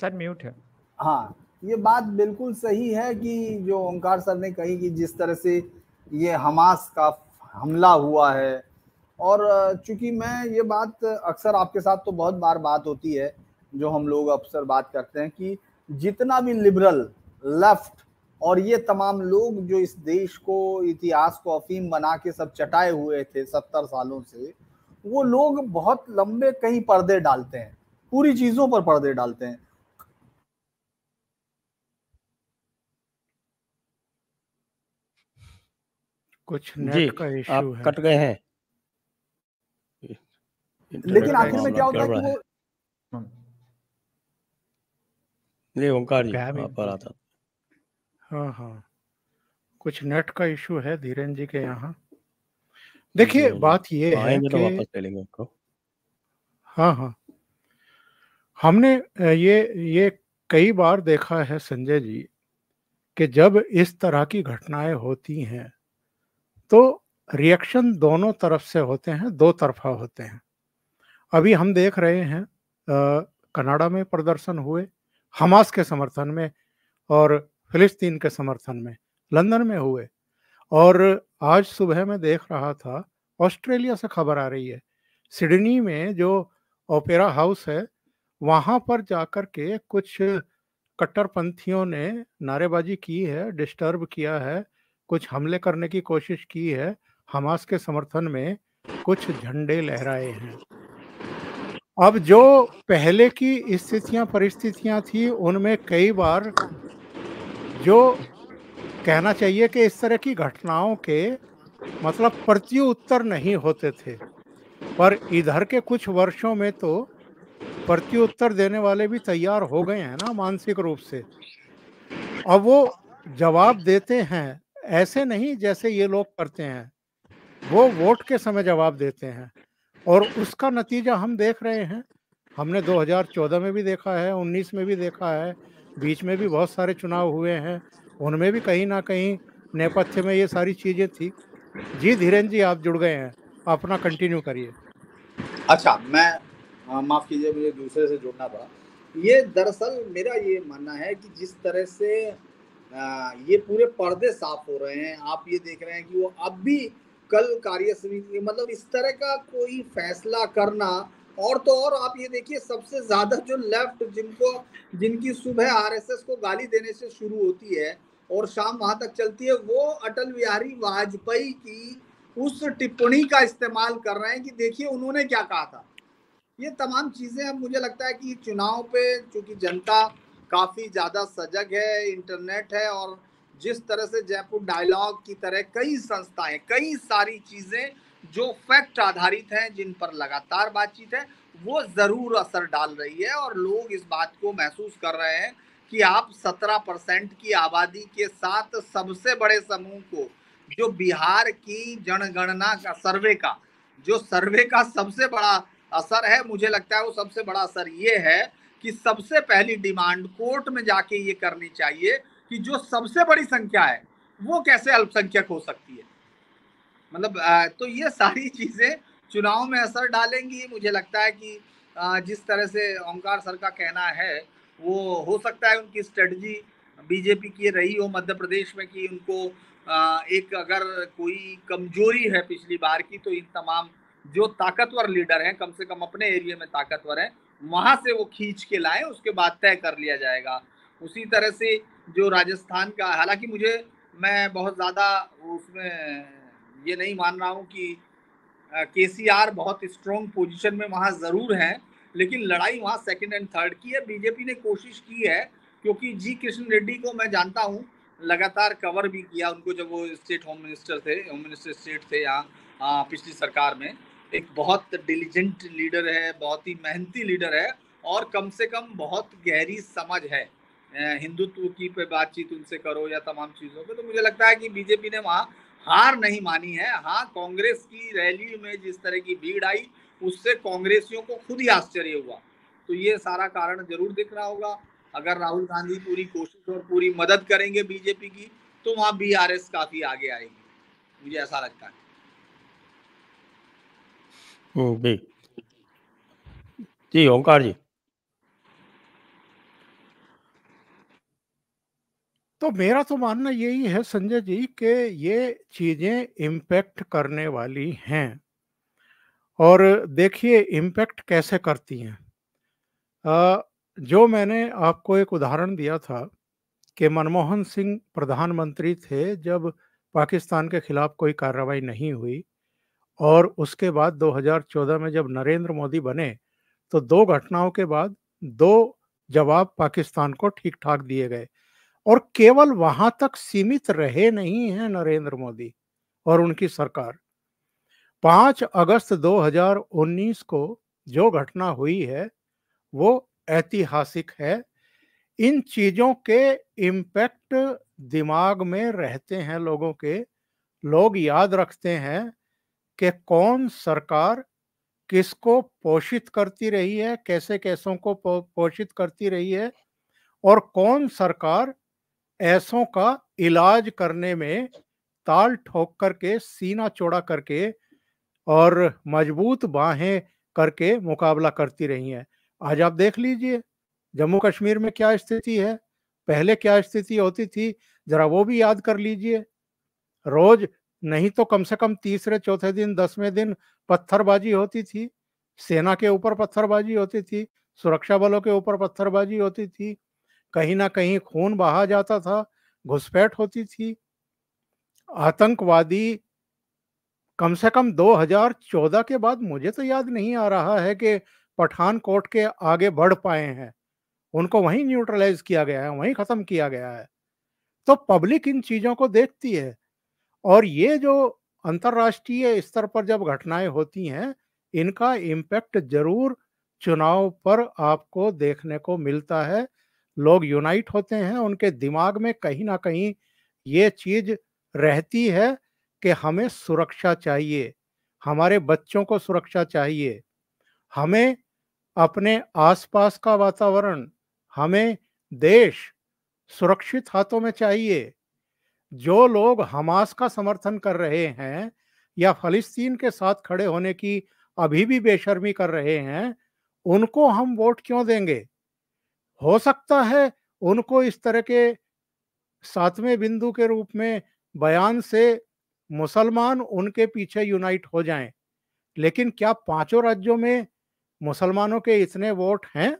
[SPEAKER 3] सर म्यूट है हाँ ये बात बिल्कुल सही है कि जो ओंकार सर ने कही कि जिस तरह से ये हमास का हमला हुआ है और चूंकि मैं ये बात अक्सर आपके साथ तो बहुत बार बात होती है जो हम लोग अक्सर बात करते हैं कि जितना भी लिबरल लेफ्ट और ये तमाम लोग जो इस देश को इतिहास को अफीम बना के सब चटाए हुए थे सत्तर सालों से वो लोग बहुत लंबे कहीं पर्दे डालते हैं पूरी चीज़ों पर पर्दे डालते हैं
[SPEAKER 2] कुछ नेट का इशू है कट गए हैं
[SPEAKER 1] लेकिन आखिर में क्या होता है कि वो नहीं ओंकार जी आप आ था
[SPEAKER 2] हाँ हाँ कुछ नेट का इशू है धीरेन जी के यहाँ देखिए बात ये तो है कि
[SPEAKER 1] वापस
[SPEAKER 2] हाँ हाँ हमने ये ये कई बार देखा है संजय जी कि जब इस तरह की घटनाएं होती हैं तो रिएक्शन दोनों तरफ से होते हैं दो तरफा होते हैं अभी हम देख रहे हैं कनाडा में प्रदर्शन हुए हमास के समर्थन में और फिलिस्तीन के समर्थन में लंदन में हुए और आज सुबह मैं देख रहा था ऑस्ट्रेलिया से खबर आ रही है सिडनी में जो ओपेरा हाउस है वहाँ पर जाकर के कुछ कट्टरपंथियों ने नारेबाजी की है डिस्टर्ब किया है कुछ हमले करने की कोशिश की है हमास के समर्थन में कुछ झंडे लहराए हैं अब जो पहले की स्थितियां परिस्थितियां थी उनमें कई बार जो कहना चाहिए कि इस तरह की घटनाओं के मतलब प्रत्युत्तर नहीं होते थे पर इधर के कुछ वर्षों में तो प्रत्युत्तर देने वाले भी तैयार हो गए हैं ना मानसिक रूप से अब वो जवाब देते हैं ऐसे नहीं जैसे ये लोग करते हैं वो वोट के समय जवाब देते हैं और उसका नतीजा हम देख रहे हैं हमने 2014 में भी देखा है 19 में भी देखा है बीच में भी बहुत सारे चुनाव हुए हैं उनमें भी कहीं ना कहीं नेपथ्य में ये सारी चीज़ें थी जी धीरेन्द्र जी आप जुड़ गए हैं अपना कंटिन्यू करिए
[SPEAKER 3] अच्छा मैं हाँ, माफ़ कीजिए मुझे दूसरे से जुड़ना पड़ा ये दरअसल मेरा ये मानना है कि जिस तरह से हाँ, ये पूरे पर्दे साफ हो रहे हैं आप ये देख रहे हैं कि वो अब भी कल कार्य समिति मतलब इस तरह का कोई फैसला करना और तो और आप ये देखिए सबसे ज्यादा जो लेफ्ट जिनको जिनकी सुबह आरएसएस को गाली देने से शुरू होती है और शाम वहां तक चलती है वो अटल बिहारी वाजपेयी की उस टिप्पणी का इस्तेमाल कर रहे हैं कि देखिए उन्होंने क्या कहा था ये तमाम चीजें अब मुझे लगता है कि चुनाव पे चूंकि जनता काफ़ी ज़्यादा सजग है इंटरनेट है और जिस तरह से जयपुर डायलॉग की तरह कई संस्थाएं कई सारी चीज़ें जो फैक्ट आधारित हैं जिन पर लगातार बातचीत है वो ज़रूर असर डाल रही है और लोग इस बात को महसूस कर रहे हैं कि आप 17 परसेंट की आबादी के साथ सबसे बड़े समूह को जो बिहार की जनगणना का सर्वे का जो सर्वे का सबसे बड़ा असर है मुझे लगता है वो सबसे बड़ा असर ये है कि सबसे पहली डिमांड कोर्ट में जाके ये करनी चाहिए कि जो सबसे बड़ी संख्या है वो कैसे अल्पसंख्यक हो सकती है मतलब तो ये सारी चीजें चुनाव में असर डालेंगी मुझे लगता है कि जिस तरह से ओंकार सर का कहना है वो हो सकता है उनकी स्ट्रेटजी बीजेपी की रही हो मध्य प्रदेश में कि उनको एक अगर कोई कमजोरी है पिछली बार की तो इन तमाम जो ताकतवर लीडर हैं कम से कम अपने एरिया में ताकतवर हैं वहां से वो खींच के लाए उसके बाद तय कर लिया जाएगा उसी तरह से जो राजस्थान का हालांकि मुझे मैं बहुत ज़्यादा उसमें ये नहीं मान रहा हूँ कि के सी आर बहुत स्ट्रॉन्ग पोजिशन में वहाँ ज़रूर हैं लेकिन लड़ाई वहाँ सेकेंड एंड थर्ड की है बीजेपी ने कोशिश की है क्योंकि जी कृष्ण रेड्डी को मैं जानता हूँ लगातार कवर भी किया उनको जब वो स्टेट होम मिनिस्टर थे होम मिनिस्टर स्टेट थे यहाँ हाँ, पिछली सरकार में एक बहुत डिलीजेंट लीडर है बहुत ही मेहनती लीडर है और कम से कम बहुत गहरी समझ है हिंदुत्व की पे बातचीत उनसे करो या तमाम चीज़ों पे तो मुझे लगता है कि बीजेपी ने वहाँ हार नहीं मानी है हाँ कांग्रेस की रैली में जिस तरह की भीड़ आई उससे कांग्रेसियों को खुद ही आश्चर्य हुआ तो ये सारा कारण जरूर दिख रहा होगा अगर राहुल गांधी पूरी कोशिश और पूरी मदद करेंगे बीजेपी की तो वहाँ बी काफ़ी आगे आएगी मुझे ऐसा लगता है
[SPEAKER 1] हम्म, जी। ओंकार जी।
[SPEAKER 2] तो मेरा तो मानना यही है संजय जी कि ये चीज़ें इम्पैक्ट करने वाली हैं। और देखिए इम्पैक्ट कैसे करती हैं। जो मैंने आपको एक उदाहरण दिया था कि मनमोहन सिंह प्रधानमंत्री थे जब पाकिस्तान के खिलाफ कोई कार्रवाई नहीं हुई। और उसके बाद 2014 में जब नरेंद्र मोदी बने तो दो घटनाओं के बाद दो जवाब पाकिस्तान को ठीक ठाक दिए गए और केवल वहां तक सीमित रहे नहीं हैं नरेंद्र मोदी और उनकी सरकार 5 अगस्त 2019 को जो घटना हुई है वो ऐतिहासिक है इन चीजों के इम्पैक्ट दिमाग में रहते हैं लोगों के लोग याद रखते हैं कि कौन सरकार किसको पोषित करती रही है कैसे कैसों को पोषित करती रही है और कौन सरकार ऐसों का इलाज करने में ताल ठोक करके सीना चौड़ा करके और मजबूत बाहें करके मुकाबला करती रही हैं आज आप देख लीजिए जम्मू कश्मीर में क्या स्थिति है पहले क्या स्थिति होती थी जरा वो भी याद कर लीजिए रोज नहीं तो कम से कम तीसरे चौथे दिन दसवें दिन पत्थरबाजी होती थी सेना के ऊपर पत्थरबाजी होती थी सुरक्षा बलों के ऊपर पत्थरबाजी होती थी कहीं ना कहीं खून बहा जाता था घुसपैठ होती थी आतंकवादी कम से कम 2014 के बाद मुझे तो याद नहीं आ रहा है कि पठानकोट के आगे बढ़ पाए हैं उनको वहीं न्यूट्रलाइज किया गया है वहीं खत्म किया गया है तो पब्लिक इन चीजों को देखती है और ये जो अंतर्राष्ट्रीय स्तर पर जब घटनाएं होती हैं इनका इम्पैक्ट जरूर चुनाव पर आपको देखने को मिलता है लोग यूनाइट होते हैं उनके दिमाग में कहीं ना कहीं ये चीज रहती है कि हमें सुरक्षा चाहिए हमारे बच्चों को सुरक्षा चाहिए हमें अपने आसपास का वातावरण हमें देश सुरक्षित हाथों में चाहिए जो लोग हमास का समर्थन कर रहे हैं या फलिस्तीन के साथ खड़े होने की अभी भी बेशर्मी कर रहे हैं उनको हम वोट क्यों देंगे हो सकता है उनको इस तरह के सातवें बिंदु के रूप में बयान से मुसलमान उनके पीछे यूनाइट हो जाएं लेकिन क्या पांचों राज्यों में मुसलमानों के इतने वोट हैं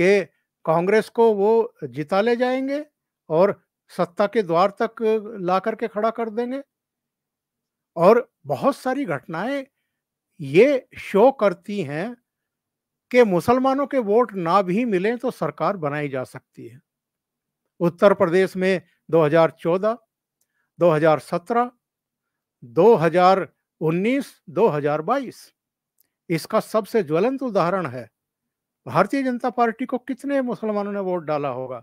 [SPEAKER 2] कि कांग्रेस को वो जिता ले जाएंगे और सत्ता के द्वार तक ला करके खड़ा कर देंगे और बहुत सारी घटनाएं ये शो करती हैं कि मुसलमानों के वोट ना भी मिले तो सरकार बनाई जा सकती है उत्तर प्रदेश में 2014, 2017, 2019, 2022 इसका सबसे ज्वलंत उदाहरण है भारतीय जनता पार्टी को कितने मुसलमानों ने वोट डाला होगा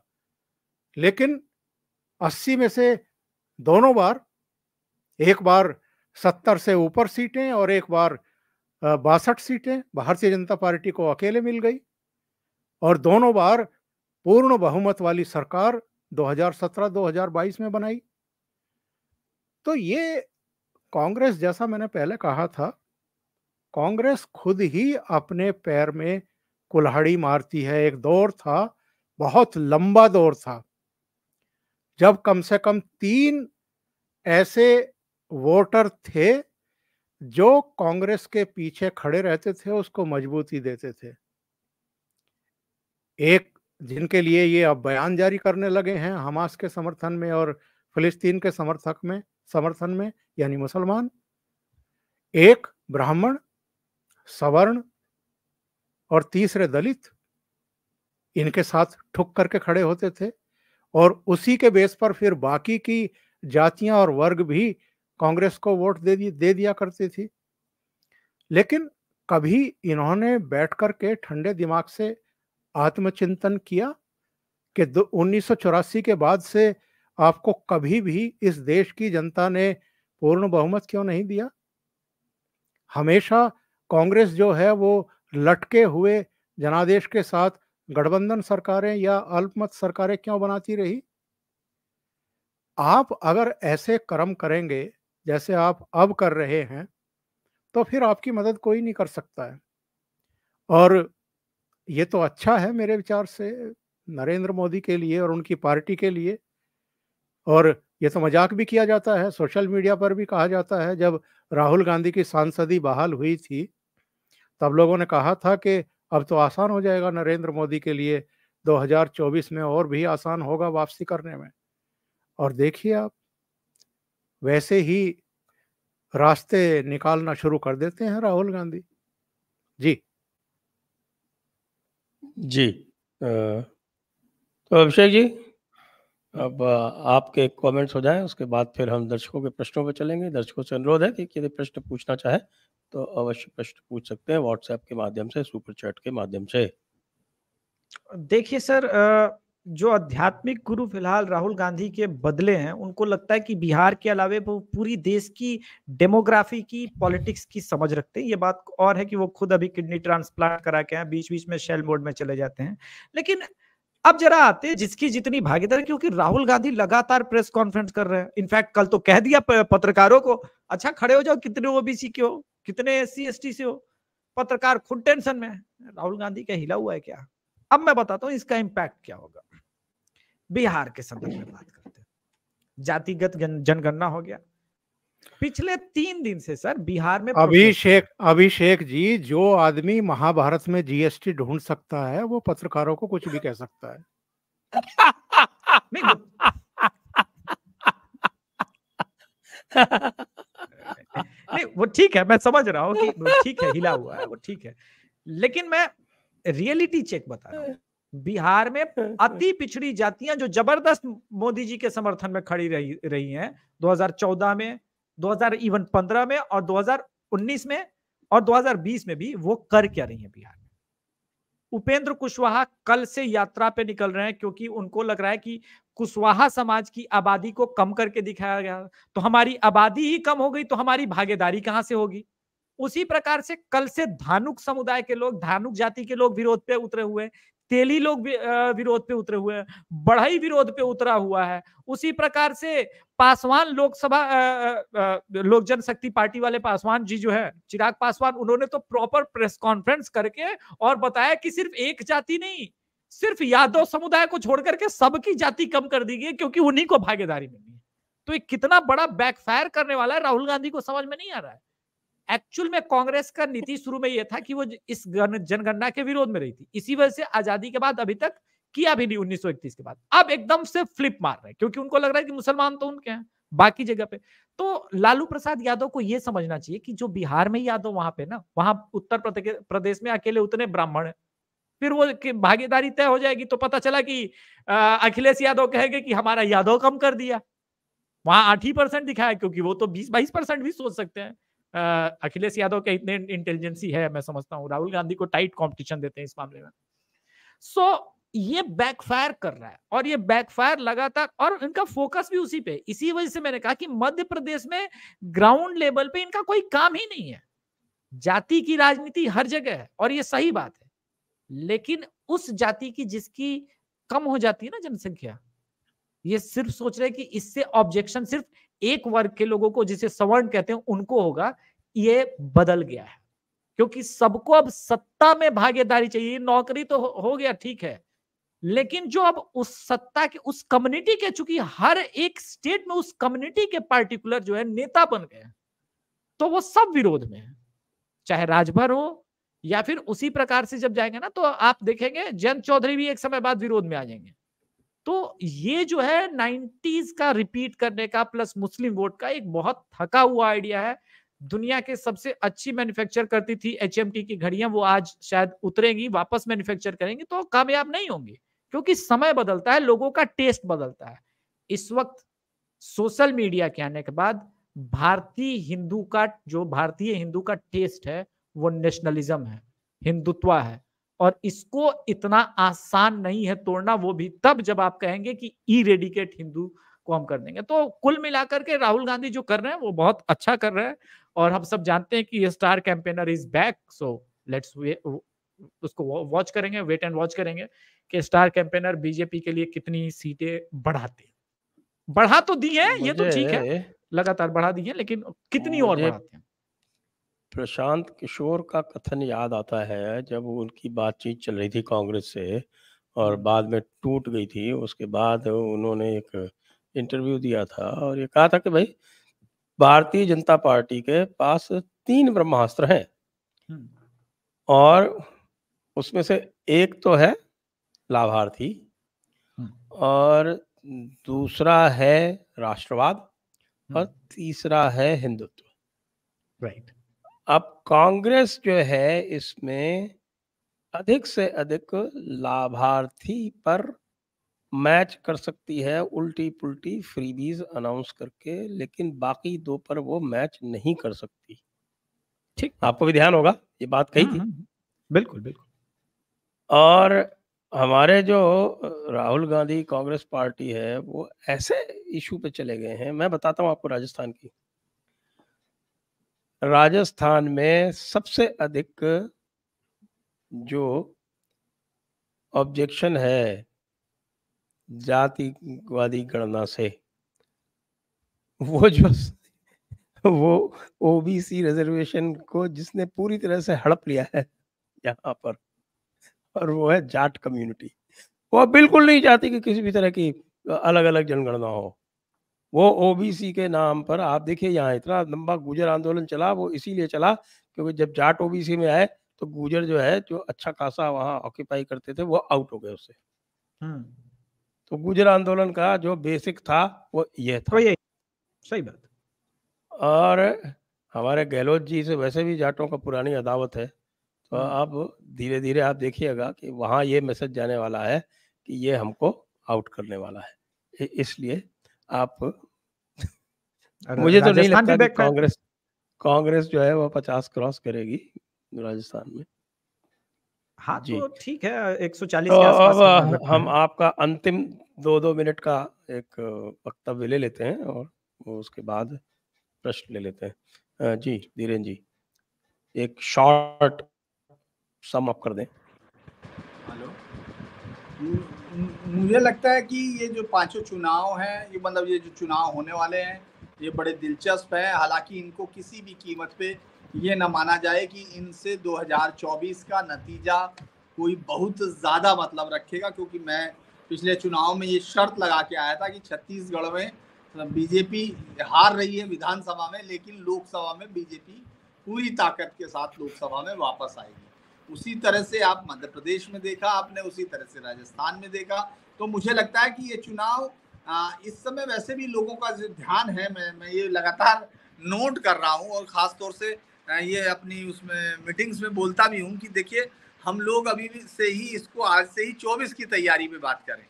[SPEAKER 2] लेकिन अस्सी में से दोनों बार एक बार सत्तर से ऊपर सीटें और एक बार बासठ सीटें भारतीय जनता पार्टी को अकेले मिल गई और दोनों बार पूर्ण बहुमत वाली सरकार 2017-2022 में बनाई तो ये कांग्रेस जैसा मैंने पहले कहा था कांग्रेस खुद ही अपने पैर में कुल्हाड़ी मारती है एक दौर था बहुत लंबा दौर था जब कम से कम तीन ऐसे वोटर थे जो कांग्रेस के पीछे खड़े रहते थे उसको मजबूती देते थे एक जिनके लिए ये अब बयान जारी करने लगे हैं हमास के समर्थन में और फिलिस्तीन के समर्थक में समर्थन में यानी मुसलमान एक ब्राह्मण सवर्ण और तीसरे दलित इनके साथ ठुक करके खड़े होते थे और उसी के बेस पर फिर बाकी की जातियां और वर्ग भी कांग्रेस को वोट दे दे दिया करती थी लेकिन कभी इन्होंने बैठकर के ठंडे दिमाग से आत्मचिंतन किया कि उन्नीस के बाद से आपको कभी भी इस देश की जनता ने पूर्ण बहुमत क्यों नहीं दिया हमेशा कांग्रेस जो है वो लटके हुए जनादेश के साथ गठबंधन सरकारें या अल्पमत सरकारें क्यों बनाती रही आप अगर ऐसे कर्म करेंगे जैसे आप अब कर रहे हैं तो फिर आपकी मदद कोई नहीं कर सकता है और ये तो अच्छा है मेरे विचार से नरेंद्र मोदी के लिए और उनकी पार्टी के लिए और ये तो मजाक भी किया जाता है सोशल मीडिया पर भी कहा जाता है जब राहुल गांधी की सांसदी बहाल हुई थी तब लोगों ने कहा था कि अब तो आसान हो जाएगा नरेंद्र मोदी के लिए 2024 में और भी आसान होगा वापसी करने में और देखिए आप वैसे ही रास्ते निकालना शुरू कर देते हैं राहुल गांधी जी
[SPEAKER 1] जी तो अभिषेक जी अब आपके कमेंट्स हो जाए उसके बाद फिर हम दर्शकों के प्रश्नों पर चलेंगे दर्शकों से अनुरोध है कि यदि प्रश्न पूछना चाहे तो अवश्य प्रश्न पूछ सकते हैं व्हाट्सएप के माध्यम से सुपर चैट के माध्यम से देखिए सर जो आध्यात्मिक गुरु फिलहाल राहुल गांधी के बदले हैं उनको
[SPEAKER 4] लगता है कि बिहार के अलावे वो पूरी देश की डेमोग्राफी की पॉलिटिक्स की समझ रखते हैं ये बात और है कि वो खुद अभी किडनी ट्रांसप्लांट करा के हैं बीच बीच में शेल मोड में चले जाते हैं लेकिन अब जरा आते हैं जिसकी जितनी भागीदारी क्योंकि राहुल गांधी लगातार प्रेस कॉन्फ्रेंस कर रहे हैं इनफैक्ट कल तो कह दिया पत्रकारों को अच्छा खड़े हो जाओ कितने ओबीसी के हो कितने एस सी से हो पत्रकार खुद टेंशन में राहुल गांधी का हिला हुआ है क्या अब मैं बताता हूं इसका इम्पैक्ट क्या होगा बिहार के संदर्भ में बात करते हैं
[SPEAKER 2] जातिगत जनगणना
[SPEAKER 4] हो गया पिछले तीन दिन से सर बिहार में अभिषेक
[SPEAKER 2] अभिषेक जी जो आदमी महाभारत में जीएसटी ढूंढ सकता है वो पत्रकारों को कुछ भी कह सकता है
[SPEAKER 4] नहीं वो ठीक है मैं समझ रहा हूँ कि ठीक है हिला हुआ है वो ठीक है लेकिन मैं रियलिटी चेक बता रहा हूँ बिहार में अति पिछड़ी जातियां जो जबरदस्त मोदी जी के समर्थन में खड़ी रही रही हैं 2014 में 2000 इवन पंद्रह में और 2019 में और 2020 में भी वो कर क्या रही हैं बिहार में उपेंद्र कुशवाहा कल से यात्रा पे निकल रहे हैं क्योंकि उनको लग रहा है कि कुशवाहा समाज की आबादी को कम करके दिखाया गया तो हमारी आबादी ही कम हो गई तो हमारी भागीदारी कहाँ से होगी उसी प्रकार से कल से धानुक समुदाय के लोग धानुक जाति के लोग विरोध पे उतरे हुए तेली लोग विरोध पे उतरे हुए हैं बढ़ई विरोध पे उतरा हुआ है उसी प्रकार से पासवान लोकसभा लोक जनशक्ति पार्टी वाले पासवान जी जो है चिराग पासवान उन्होंने तो प्रॉपर प्रेस कॉन्फ्रेंस करके और बताया कि सिर्फ एक जाति नहीं सिर्फ यादव समुदाय को छोड़ करके सबकी जाति कम कर दी गई क्योंकि उन्हीं को भागीदारी मिली है तो एक कितना बड़ा बैकफायर करने वाला है राहुल गांधी को समझ में नहीं आ रहा है एक्चुअल में कांग्रेस का नीति शुरू में यह था कि वो इस जनगणना के विरोध में रही थी इसी वजह से आजादी के बाद अभी तक किया भी नहीं 1931 के बाद अब एकदम से फ्लिप मार रहे हैं क्योंकि उनको लग रहा है कि मुसलमान तो उनके हैं बाकी जगह पे तो लालू प्रसाद यादव को यह समझना चाहिए कि जो बिहार में यादव वहां पे ना वहां उत्तर प्रदेश में अकेले उतने ब्राह्मण है फिर वो भागीदारी तय हो जाएगी तो पता चला कि अखिलेश यादव कहेंगे कि हमारा यादव कम कर दिया वहां आठ ही परसेंट दिखाया क्योंकि वो तो बीस बाईस परसेंट भी सोच सकते हैं अखिलेश यादव के इतने इंटेलिजेंसी है मैं समझता हूँ राहुल गांधी को टाइट कॉम्पिटिशन देते हैं इस मामले में सो so, ये बैकफायर कर रहा है और ये बैकफायर लगातार और इनका फोकस भी उसी पे इसी वजह से मैंने कहा कि मध्य प्रदेश में ग्राउंड लेवल पे इनका कोई काम ही नहीं है जाति की राजनीति हर जगह है और ये सही बात है लेकिन उस जाति की जिसकी कम हो जाती है ना जनसंख्या ये सिर्फ सोच रहे कि इससे ऑब्जेक्शन सिर्फ एक वर्ग के लोगों को जिसे सवर्ण कहते हैं उनको होगा ये बदल गया है क्योंकि सबको अब सत्ता में भागीदारी चाहिए नौकरी तो हो गया ठीक है लेकिन जो अब उस सत्ता के उस कम्युनिटी के चूंकि हर एक स्टेट में उस कम्युनिटी के पार्टिकुलर जो है नेता बन गए तो वो सब विरोध में है चाहे राजभर हो या फिर उसी प्रकार से जब जाएंगे ना तो आप देखेंगे जयंत चौधरी भी एक समय बाद विरोध में आ जाएंगे तो ये जो है नाइन्टीज का रिपीट करने का प्लस मुस्लिम वोट का एक बहुत थका हुआ आइडिया है दुनिया के सबसे अच्छी मैन्युफैक्चर करती थी एच की घड़ियां वो आज शायद उतरेंगी वापस मैन्युफैक्चर करेंगी तो कामयाब नहीं होंगी क्योंकि समय बदलता है लोगों का टेस्ट बदलता है इस वक्त सोशल मीडिया के आने के बाद भारतीय हिंदू का जो भारतीय हिंदू का टेस्ट है वो नेशनलिज्म है हिंदुत्व है और इसको इतना आसान नहीं है तोड़ना वो भी तब जब आप कहेंगे कि रेडिकेट हिंदू को हम कर देंगे तो कुल मिलाकर के राहुल गांधी जो कर रहे हैं वो बहुत अच्छा कर रहे हैं और हम सब जानते हैं कि ये star campaigner is back so let's उसको वॉच करेंगे वेट एंड वॉच करेंगे कि स्टार कैंपेनर बीजेपी के लिए कितनी सीटें बढ़ाते बढ़ा तो दी है ये तो ठीक है लगातार बढ़ा दी है लेकिन कितनी और बढ़ाते
[SPEAKER 1] हैं प्रशांत किशोर का कथन याद आता है जब उनकी बातचीत चल रही थी कांग्रेस से और हाँ। बाद में टूट गई थी उसके बाद उन्होंने एक इंटरव्यू दिया था और ये कहा था कि भाई भारतीय जनता पार्टी के पास तीन ब्रह्मास्त्र हैं और उसमें से एक तो है लाभार्थी और दूसरा है राष्ट्रवाद और तीसरा है हिंदुत्व राइट अब कांग्रेस जो है इसमें अधिक से अधिक लाभार्थी पर मैच कर सकती है उल्टी पुल्टी फ्रीबीज अनाउंस करके लेकिन बाकी दो पर वो मैच नहीं कर सकती ठीक आपको भी ध्यान होगा ये बात कही हाँ, थी हाँ, हाँ। बिल्कुल बिल्कुल और हमारे जो राहुल गांधी कांग्रेस पार्टी है वो ऐसे इशू पे चले गए हैं मैं बताता हूँ आपको राजस्थान की राजस्थान में सबसे अधिक जो ऑब्जेक्शन है जातिवादी गणना से वो जो वो ओबीसी रिजर्वेशन को जिसने पूरी तरह से हड़प लिया है यहाँ पर और वो है जाट कम्युनिटी वो बिल्कुल नहीं चाहती कि किसी भी तरह की अलग अलग जनगणना हो वो ओबीसी के नाम पर आप देखिए यहाँ इतना लंबा गुजर आंदोलन चला वो इसीलिए चला क्योंकि जब जाट ओबीसी में आए तो गुजर जो है जो अच्छा खासा वहाँ ऑक्यूपाई करते थे वो आउट हो गए उससे हम्म। तो गुजर आंदोलन का जो बेसिक था वो ये था ये सही बात और हमारे गहलोत जी से वैसे भी जाटों का पुरानी अदावत है तो अब हम्म। धीरे धीरे आप देखिएगा कि वहाँ ये मैसेज जाने वाला है कि ये हमको आउट करने वाला है इसलिए आप
[SPEAKER 2] मुझे तो नहीं लगता कि
[SPEAKER 1] कांग्रेस कांग्रेस जो है वो पचास क्रॉस करेगी राजस्थान में हाँ जी तो ठीक तो है 140 तो के आसपास तो हम आपका अंतिम दो दो मिनट का एक वक्तव्य ले लेते हैं और वो उसके बाद प्रश्न ले लेते हैं जी धीरेन जी एक शॉर्ट सम अप कर दें हेलो
[SPEAKER 3] मुझे लगता है कि ये जो पांचों चुनाव हैं ये मतलब ये जो चुनाव होने वाले हैं ये बड़े दिलचस्प हैं हालांकि इनको किसी भी कीमत पे ये न माना जाए कि इनसे 2024 का नतीजा कोई बहुत ज़्यादा मतलब रखेगा क्योंकि मैं पिछले चुनाव में ये शर्त लगा के आया था कि छत्तीसगढ़ में मतलब बीजेपी हार रही है विधानसभा में लेकिन लोकसभा में बीजेपी पूरी ताकत के साथ लोकसभा में वापस आएगी उसी तरह से आप मध्य प्रदेश में देखा आपने उसी तरह से राजस्थान में देखा तो मुझे लगता है कि ये चुनाव इस समय वैसे भी लोगों का जो ध्यान है मैं मैं ये लगातार नोट कर रहा हूँ और ख़ास तौर से ये अपनी उसमें मीटिंग्स में बोलता भी हूँ कि देखिए हम लोग अभी से ही इसको आज से ही चौबीस की तैयारी में बात करें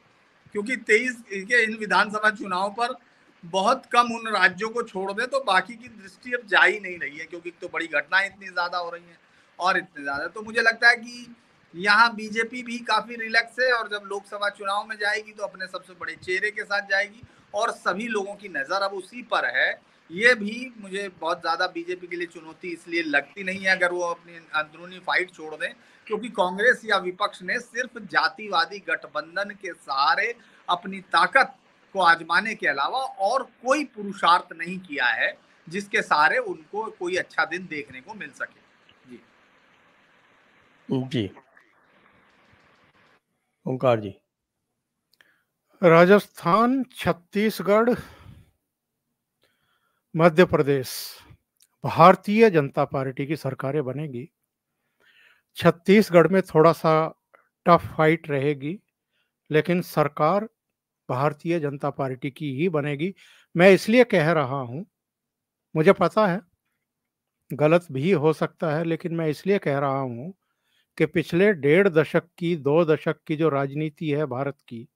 [SPEAKER 3] क्योंकि तेईस के इन विधानसभा चुनाव पर बहुत कम उन राज्यों को छोड़ दें तो बाकी की दृष्टि अब जा ही नहीं रही है क्योंकि तो बड़ी घटनाएं इतनी ज़्यादा हो रही हैं और इतने ज़्यादा तो मुझे लगता है कि यहाँ बीजेपी भी काफ़ी रिलैक्स है और जब लोकसभा चुनाव में जाएगी तो अपने सबसे बड़े चेहरे के साथ जाएगी और सभी लोगों की नज़र अब उसी पर है ये भी मुझे बहुत ज़्यादा बीजेपी के लिए चुनौती इसलिए लगती नहीं है अगर वो अपनी अंदरूनी फाइट छोड़ दें क्योंकि कांग्रेस या विपक्ष ने सिर्फ जातिवादी गठबंधन के सहारे अपनी ताकत को आजमाने के अलावा और कोई पुरुषार्थ नहीं किया है जिसके सहारे उनको कोई अच्छा दिन देखने को मिल सके
[SPEAKER 1] जी ओंकार
[SPEAKER 2] जी राजस्थान छत्तीसगढ़ मध्य प्रदेश भारतीय जनता पार्टी की सरकारें बनेगी छत्तीसगढ़ में थोड़ा सा टफ फाइट रहेगी लेकिन सरकार भारतीय जनता पार्टी की ही बनेगी मैं इसलिए कह रहा हूँ मुझे पता है गलत भी हो सकता है लेकिन मैं इसलिए कह रहा हूँ कि पिछले डेढ़ दशक की दो दशक की जो राजनीति है भारत की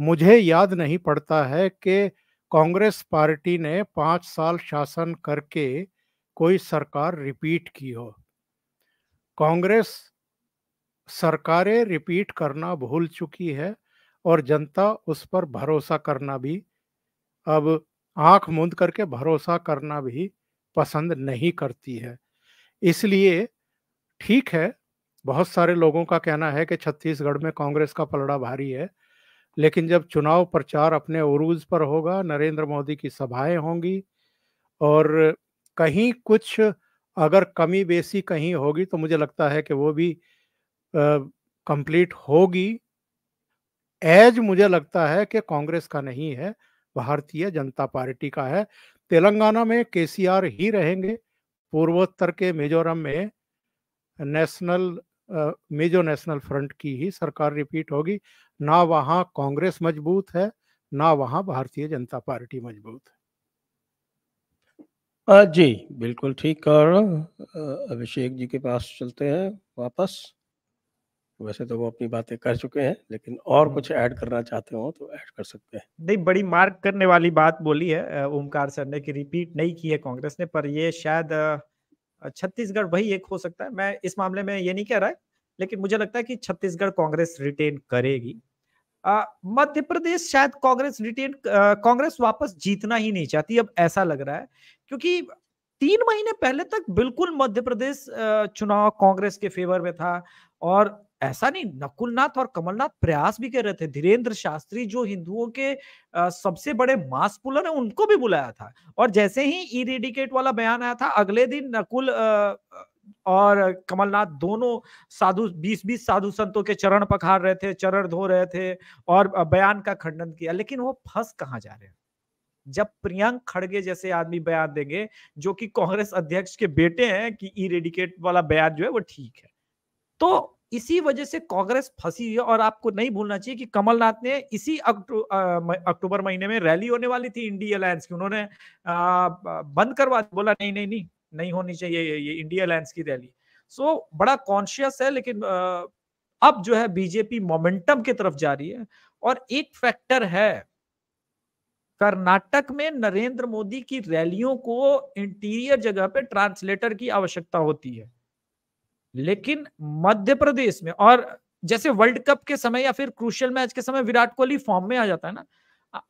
[SPEAKER 2] मुझे याद नहीं पड़ता है कि कांग्रेस पार्टी ने पाँच साल शासन करके कोई सरकार रिपीट की हो कांग्रेस सरकारें रिपीट करना भूल चुकी है और जनता उस पर भरोसा करना भी अब आंख मूंद करके भरोसा करना भी पसंद नहीं करती है इसलिए ठीक है बहुत सारे लोगों का कहना है कि छत्तीसगढ़ में कांग्रेस का पलड़ा भारी है लेकिन जब चुनाव प्रचार अपने उरूज पर होगा नरेंद्र मोदी की सभाएं होंगी और कहीं कुछ अगर कमी बेसी कहीं होगी तो मुझे लगता है कि वो भी कंप्लीट होगी एज मुझे लगता है कि कांग्रेस का नहीं है भारतीय जनता पार्टी का है तेलंगाना में केसीआर ही रहेंगे पूर्वोत्तर के मिजोरम में नेशनल मेजो नेशनल फ्रंट की ही सरकार रिपीट होगी ना वहां कांग्रेस मजबूत है ना वहां भारतीय जनता पार्टी मजबूत है
[SPEAKER 1] जी बिल्कुल ठीक और अभिषेक जी के पास चलते हैं वापस वैसे तो वो अपनी बातें कर चुके हैं लेकिन और कुछ हम्म। ऐड करना चाहते हो तो ऐड कर सकते हैं
[SPEAKER 4] नहीं बड़ी मार्क करने वाली बात बोली है ओमकार सर ने कि रिपीट नहीं की है कांग्रेस ने पर ये शायद छत्तीसगढ़ वही एक हो सकता है मैं इस मामले में ये नहीं कह रहा है लेकिन मुझे लगता है कि छत्तीसगढ़ कांग्रेस रिटेन करेगी मध्य प्रदेश शायद कांग्रेस रिटेन कांग्रेस वापस जीतना ही नहीं चाहती अब ऐसा लग रहा है क्योंकि तीन महीने पहले तक बिल्कुल मध्य प्रदेश चुनाव कांग्रेस के फेवर में था और ऐसा नहीं नकुलनाथ और कमलनाथ प्रयास भी कर रहे थे धीरेन्द्र शास्त्री जो हिंदुओं के सबसे बड़े मास पुलर है उनको भी बुलाया था और जैसे ही इरेडिकेट वाला बयान आया था अगले दिन नकुल और कमलनाथ दोनों साधु बीस बीस साधु संतों के चरण पखार रहे थे चरण धो रहे थे और बयान का खंडन किया लेकिन वो फंस कहाँ जा रहे हैं जब प्रियंक खड़गे जैसे आदमी बयान देंगे जो कि कांग्रेस अध्यक्ष के बेटे हैं कि इरेडिकेट वाला बयान जो है वो ठीक है तो इसी वजह से कांग्रेस फंसी हुई है और आपको नहीं भूलना चाहिए कि कमलनाथ ने इसी अक्टूबर महीने में रैली होने वाली थी इंडिया अलायंस की उन्होंने बंद करवा बोला नहीं नहीं नहीं नहीं होनी चाहिए ये, ये इंडिया अलायंस की रैली सो बड़ा कॉन्शियस है लेकिन अब जो है बीजेपी मोमेंटम की तरफ जा रही है और एक फैक्टर है कर्नाटक में नरेंद्र मोदी की रैलियों को इंटीरियर जगह पे ट्रांसलेटर की आवश्यकता होती है लेकिन मध्य प्रदेश में और जैसे वर्ल्ड कप के समय या फिर क्रूशियल मैच के समय विराट कोहली फॉर्म में आ जाता है ना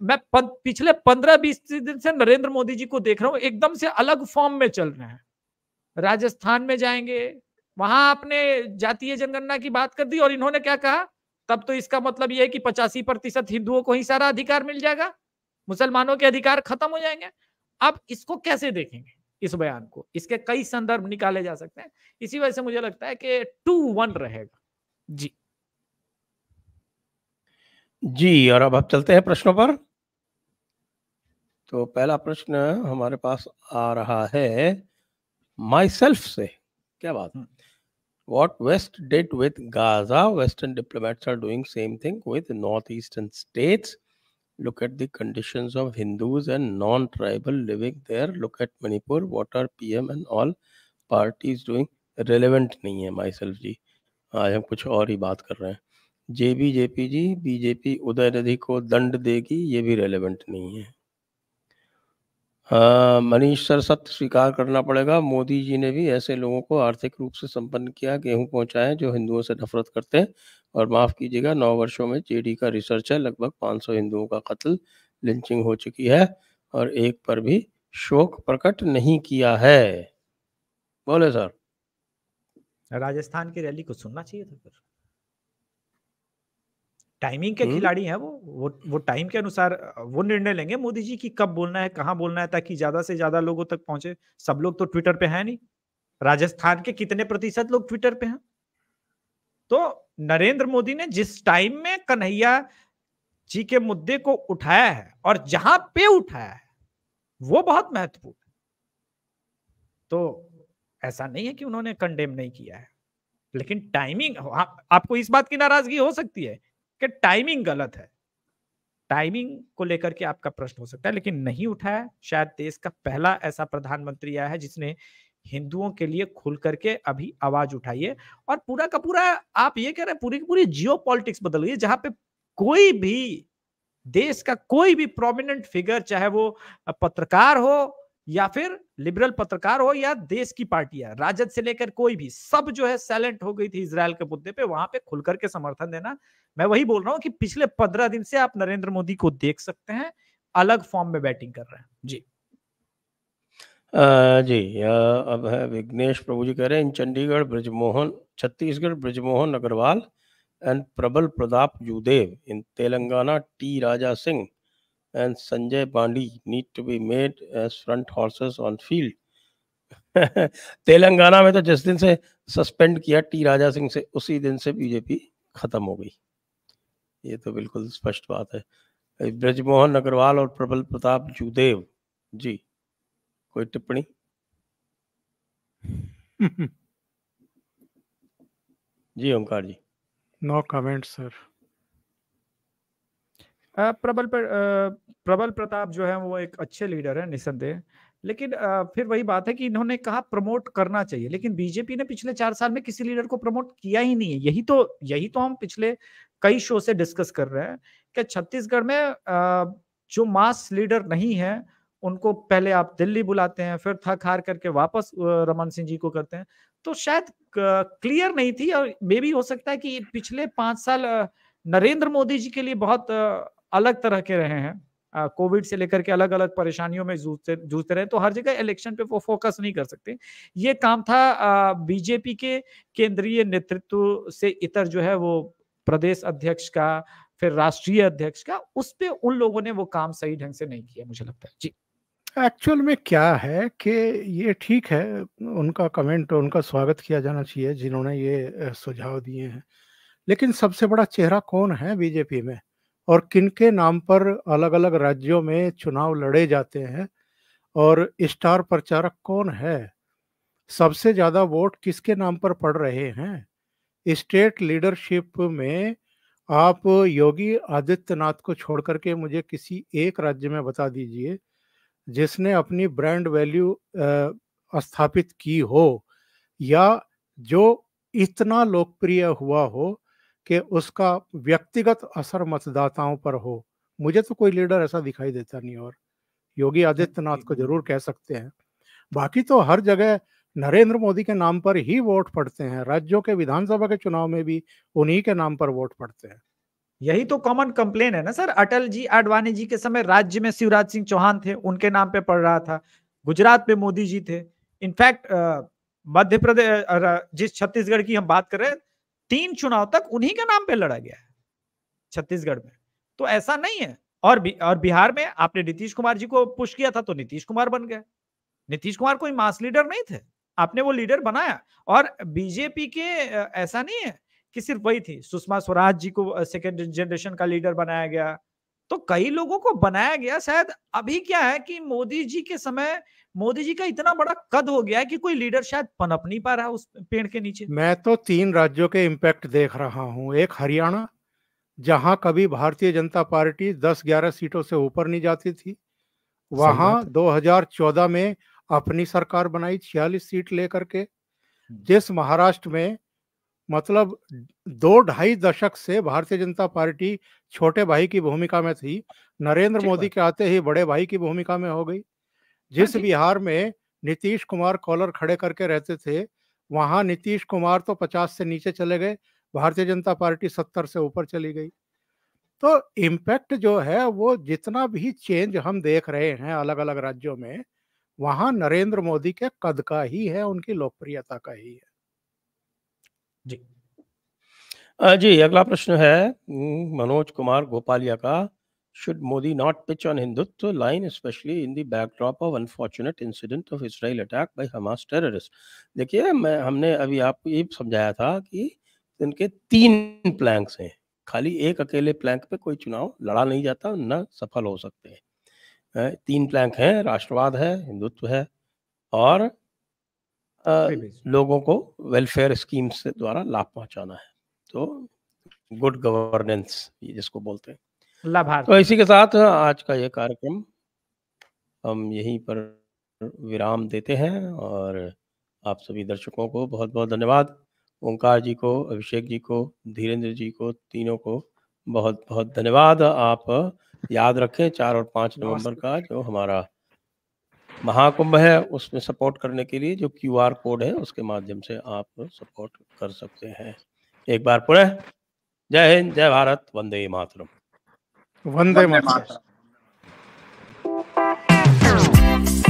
[SPEAKER 4] मैं पद, पिछले पंद्रह बीस दिन से नरेंद्र मोदी जी को देख रहा हूँ एकदम से अलग फॉर्म में चल रहे हैं राजस्थान में जाएंगे वहां आपने जातीय जनगणना की बात कर दी और इन्होंने क्या कहा तब तो इसका मतलब यह है कि पचासी प्रतिशत हिंदुओं को ही सारा अधिकार मिल जाएगा मुसलमानों के अधिकार खत्म हो जाएंगे अब इसको कैसे देखेंगे इस बयान को इसके कई संदर्भ निकाले जा सकते हैं इसी वजह से मुझे लगता है कि टू वन रहेगा
[SPEAKER 1] जी जी और अब हम चलते हैं प्रश्नों पर तो पहला प्रश्न हमारे पास आ रहा है माई सेल्फ से क्या बात what west did with Gaza western diplomats are doing same thing with north eastern states look at the conditions of Hindus and non-tribal living there. Look at Manipur, what are PM and all parties doing? Relevant नहीं है myself self जी आज हम कुछ और ही बात कर रहे हैं जे बी जे पी जी बीजेपी उदय निधि को दंड देगी ये भी रेलेवेंट नहीं है मनीष सर सत्य स्वीकार करना पड़ेगा मोदी जी ने भी ऐसे लोगों को आर्थिक रूप से संपन्न किया गेहूं पहुंचाए जो हिंदुओं से नफरत करते हैं और माफ़ कीजिएगा नौ वर्षों में जेडी का रिसर्च है लगभग 500 हिंदुओं का कत्ल लिंचिंग हो चुकी है और एक पर भी शोक प्रकट नहीं किया है बोले सर
[SPEAKER 4] राजस्थान की रैली को सुनना चाहिए था फिर टाइमिंग के हम्म। खिलाड़ी हैं वो वो वो टाइम के अनुसार वो निर्णय लेंगे मोदी जी की कब बोलना है कहाँ बोलना है ताकि ज्यादा से ज्यादा लोगों तक पहुंचे सब लोग तो ट्विटर पे हैं नहीं राजस्थान के कितने प्रतिशत लोग ट्विटर पे हैं तो नरेंद्र मोदी ने जिस टाइम में कन्हैया जी के मुद्दे को उठाया है और जहां पे उठाया है वो बहुत महत्वपूर्ण है तो ऐसा नहीं है कि उन्होंने कंडेम नहीं किया है लेकिन टाइमिंग हाँ, आपको इस बात की नाराजगी हो सकती है कि टाइमिंग गलत है टाइमिंग को लेकर के आपका प्रश्न हो सकता है लेकिन नहीं उठाया शायद देश का पहला ऐसा प्रधानमंत्री आया है जिसने हिंदुओं के लिए खुल करके अभी आवाज उठाइए और पूरा का पूरा आप ये कह रहे हैं पूरी की पूरी जियो पॉलिटिक्स बदल गई जहां पे कोई भी देश का कोई भी प्रोमिनेंट फिगर चाहे वो पत्रकार हो या फिर लिबरल पत्रकार हो या देश की पार्टियां राजद से लेकर कोई भी सब जो है साइलेंट हो गई थी इसराइल के मुद्दे पे वहां पे खुलकर के समर्थन देना मैं वही बोल रहा हूँ कि पिछले पंद्रह दिन से आप नरेंद्र मोदी को देख सकते हैं अलग फॉर्म में बैटिंग कर रहे हैं जी
[SPEAKER 1] जी आ, अब है विघ्नेश प्रभु जी कह रहे हैं in Chandigarh Brijmohan Chhattisgarh Brijmohan Agrawal and Prabal Pratap Judev in Telangana T Raja Singh and Sanjay Pandi need to be made as front horses on field Telangana में तो जिस दिन से सस्पेंड किया टी राजा सिंह से उसी दिन से बीजेपी खत्म हो गई ये तो बिल्कुल स्पष्ट बात है ब्रजमोहन अग्रवाल और प्रबल प्रताप जुदेव जी कोई टिप्पणी जी Omkar ji
[SPEAKER 2] no comment sir
[SPEAKER 4] Prabal पर प्रबल प्रताप जो है वो एक अच्छे लीडर है निसंदेह लेकिन फिर वही बात है कि इन्होंने कहा प्रमोट करना चाहिए लेकिन बीजेपी ने पिछले चार साल में किसी लीडर को प्रमोट किया ही नहीं है यही तो यही तो हम पिछले कई शो से डिस्कस कर रहे हैं कि छत्तीसगढ़ में जो मास लीडर नहीं है उनको पहले आप दिल्ली बुलाते हैं फिर थक हार करके वापस रमन सिंह जी को करते हैं तो शायद क्लियर नहीं थी और मे भी हो सकता है कि पिछले पांच साल नरेंद्र मोदी जी के लिए बहुत अलग तरह के रहे हैं कोविड से लेकर के अलग अलग परेशानियों में जूझते जूझते रहे तो हर जगह इलेक्शन पे वो फोकस नहीं कर सकते ये काम था बीजेपी के केंद्रीय नेतृत्व से इतर जो है वो प्रदेश अध्यक्ष का फिर राष्ट्रीय अध्यक्ष का उस पर उन लोगों ने वो काम सही ढंग से नहीं किया मुझे लगता है जी
[SPEAKER 2] एक्चुअल में क्या है कि ये ठीक है उनका कमेंट उनका स्वागत किया जाना चाहिए जिन्होंने ये सुझाव दिए हैं लेकिन सबसे बड़ा चेहरा कौन है बीजेपी में और किन के नाम पर अलग अलग राज्यों में चुनाव लड़े जाते हैं और स्टार प्रचारक कौन है सबसे ज़्यादा वोट किसके नाम पर पड़ रहे हैं स्टेट लीडरशिप में आप योगी आदित्यनाथ को छोड़ करके मुझे किसी एक राज्य में बता दीजिए जिसने अपनी ब्रांड वैल्यू स्थापित की हो या जो इतना लोकप्रिय हुआ हो कि उसका व्यक्तिगत असर मतदाताओं पर हो मुझे तो कोई लीडर ऐसा दिखाई देता नहीं और योगी आदित्यनाथ को जरूर कह सकते हैं बाकी तो हर जगह नरेंद्र मोदी के नाम पर ही वोट पड़ते हैं राज्यों के विधानसभा के चुनाव में भी उन्हीं के नाम पर वोट पड़ते हैं
[SPEAKER 4] यही तो कॉमन कंप्लेन है ना सर अटल जी आडवाणी जी के समय राज्य में शिवराज सिंह चौहान थे उनके नाम पे पड़ रहा था गुजरात में मोदी जी थे इनफैक्ट मध्य प्रदेश जिस छत्तीसगढ़ की हम बात करें तीन चुनाव तक उन्हीं के नाम पे लड़ा गया है छत्तीसगढ़ में तो ऐसा नहीं है और भी, और बिहार में आपने नीतीश कुमार जी को पुश किया था तो नीतीश कुमार बन गए नीतीश कुमार कोई मास लीडर नहीं थे आपने वो लीडर बनाया और बीजेपी के ऐसा नहीं है कि सिर्फ वही थी सुषमा स्वराज जी को सेकेंड जनरेशन का लीडर बनाया गया तो कई लोगों को बनाया गया शायद अभी क्या है कि मोदी जी के समय मोदी जी का इतना बड़ा कद हो गया है कि कोई लीडर शायद पनप नहीं पा रहा उस पेड़ के नीचे
[SPEAKER 2] मैं तो तीन राज्यों के इम्पैक्ट देख रहा हूँ एक हरियाणा जहाँ कभी भारतीय जनता पार्टी 10-11 सीटों से ऊपर नहीं जाती थी वहां 2014 में अपनी सरकार बनाई छियालीस सीट लेकर के हम्म। जिस महाराष्ट्र में मतलब दो ढाई दशक से भारतीय जनता पार्टी छोटे भाई की भूमिका में थी नरेंद्र मोदी के आते ही बड़े भाई की भूमिका में हो गई हाँ जिस बिहार में नीतीश कुमार कॉलर खड़े करके रहते थे वहां नीतीश कुमार तो पचास से नीचे चले गए भारतीय जनता पार्टी सत्तर से ऊपर चली गई तो इम्पैक्ट जो है वो जितना भी चेंज हम देख रहे हैं अलग अलग राज्यों में वहाँ नरेंद्र मोदी के कद का ही है उनकी लोकप्रियता का ही है
[SPEAKER 1] जी जी अगला प्रश्न है हम्म, मनोज कुमार गोपालिया का should Modi not pitch on Hindutva line specially in the backdrop of unfortunate incident of Israel attack by Hamas terrorist देखिए मैं हमने अभी आपको ये समझाया था कि इनके तीन प्लैंक्स हैं खाली एक अकेले प्लैंक पे कोई चुनाव लड़ा नहीं जाता न सफल हो सकते हैं तीन प्लैंक हैं राष्ट्रवाद है हिंदुत्व है और लोगों को वेलफेयर स्कीम्स द्वारा लाभ पहुंचाना है तो गुड गवर्नेंस जिसको बोलते हैं तो इसी के साथ आज का ये कार्यक्रम हम यहीं पर विराम देते हैं और आप सभी दर्शकों को बहुत बहुत धन्यवाद ओंकार जी को अभिषेक जी को धीरेन्द्र जी को तीनों को बहुत बहुत धन्यवाद आप याद रखें चार और पाँच नवंबर का जो हमारा महाकुंभ है उसमें सपोर्ट करने के लिए जो क्यू आर कोड है उसके माध्यम से आप सपोर्ट कर सकते हैं एक बार पुनः जय हिंद जय भारत वंदे
[SPEAKER 2] मातरम वंदे मातरम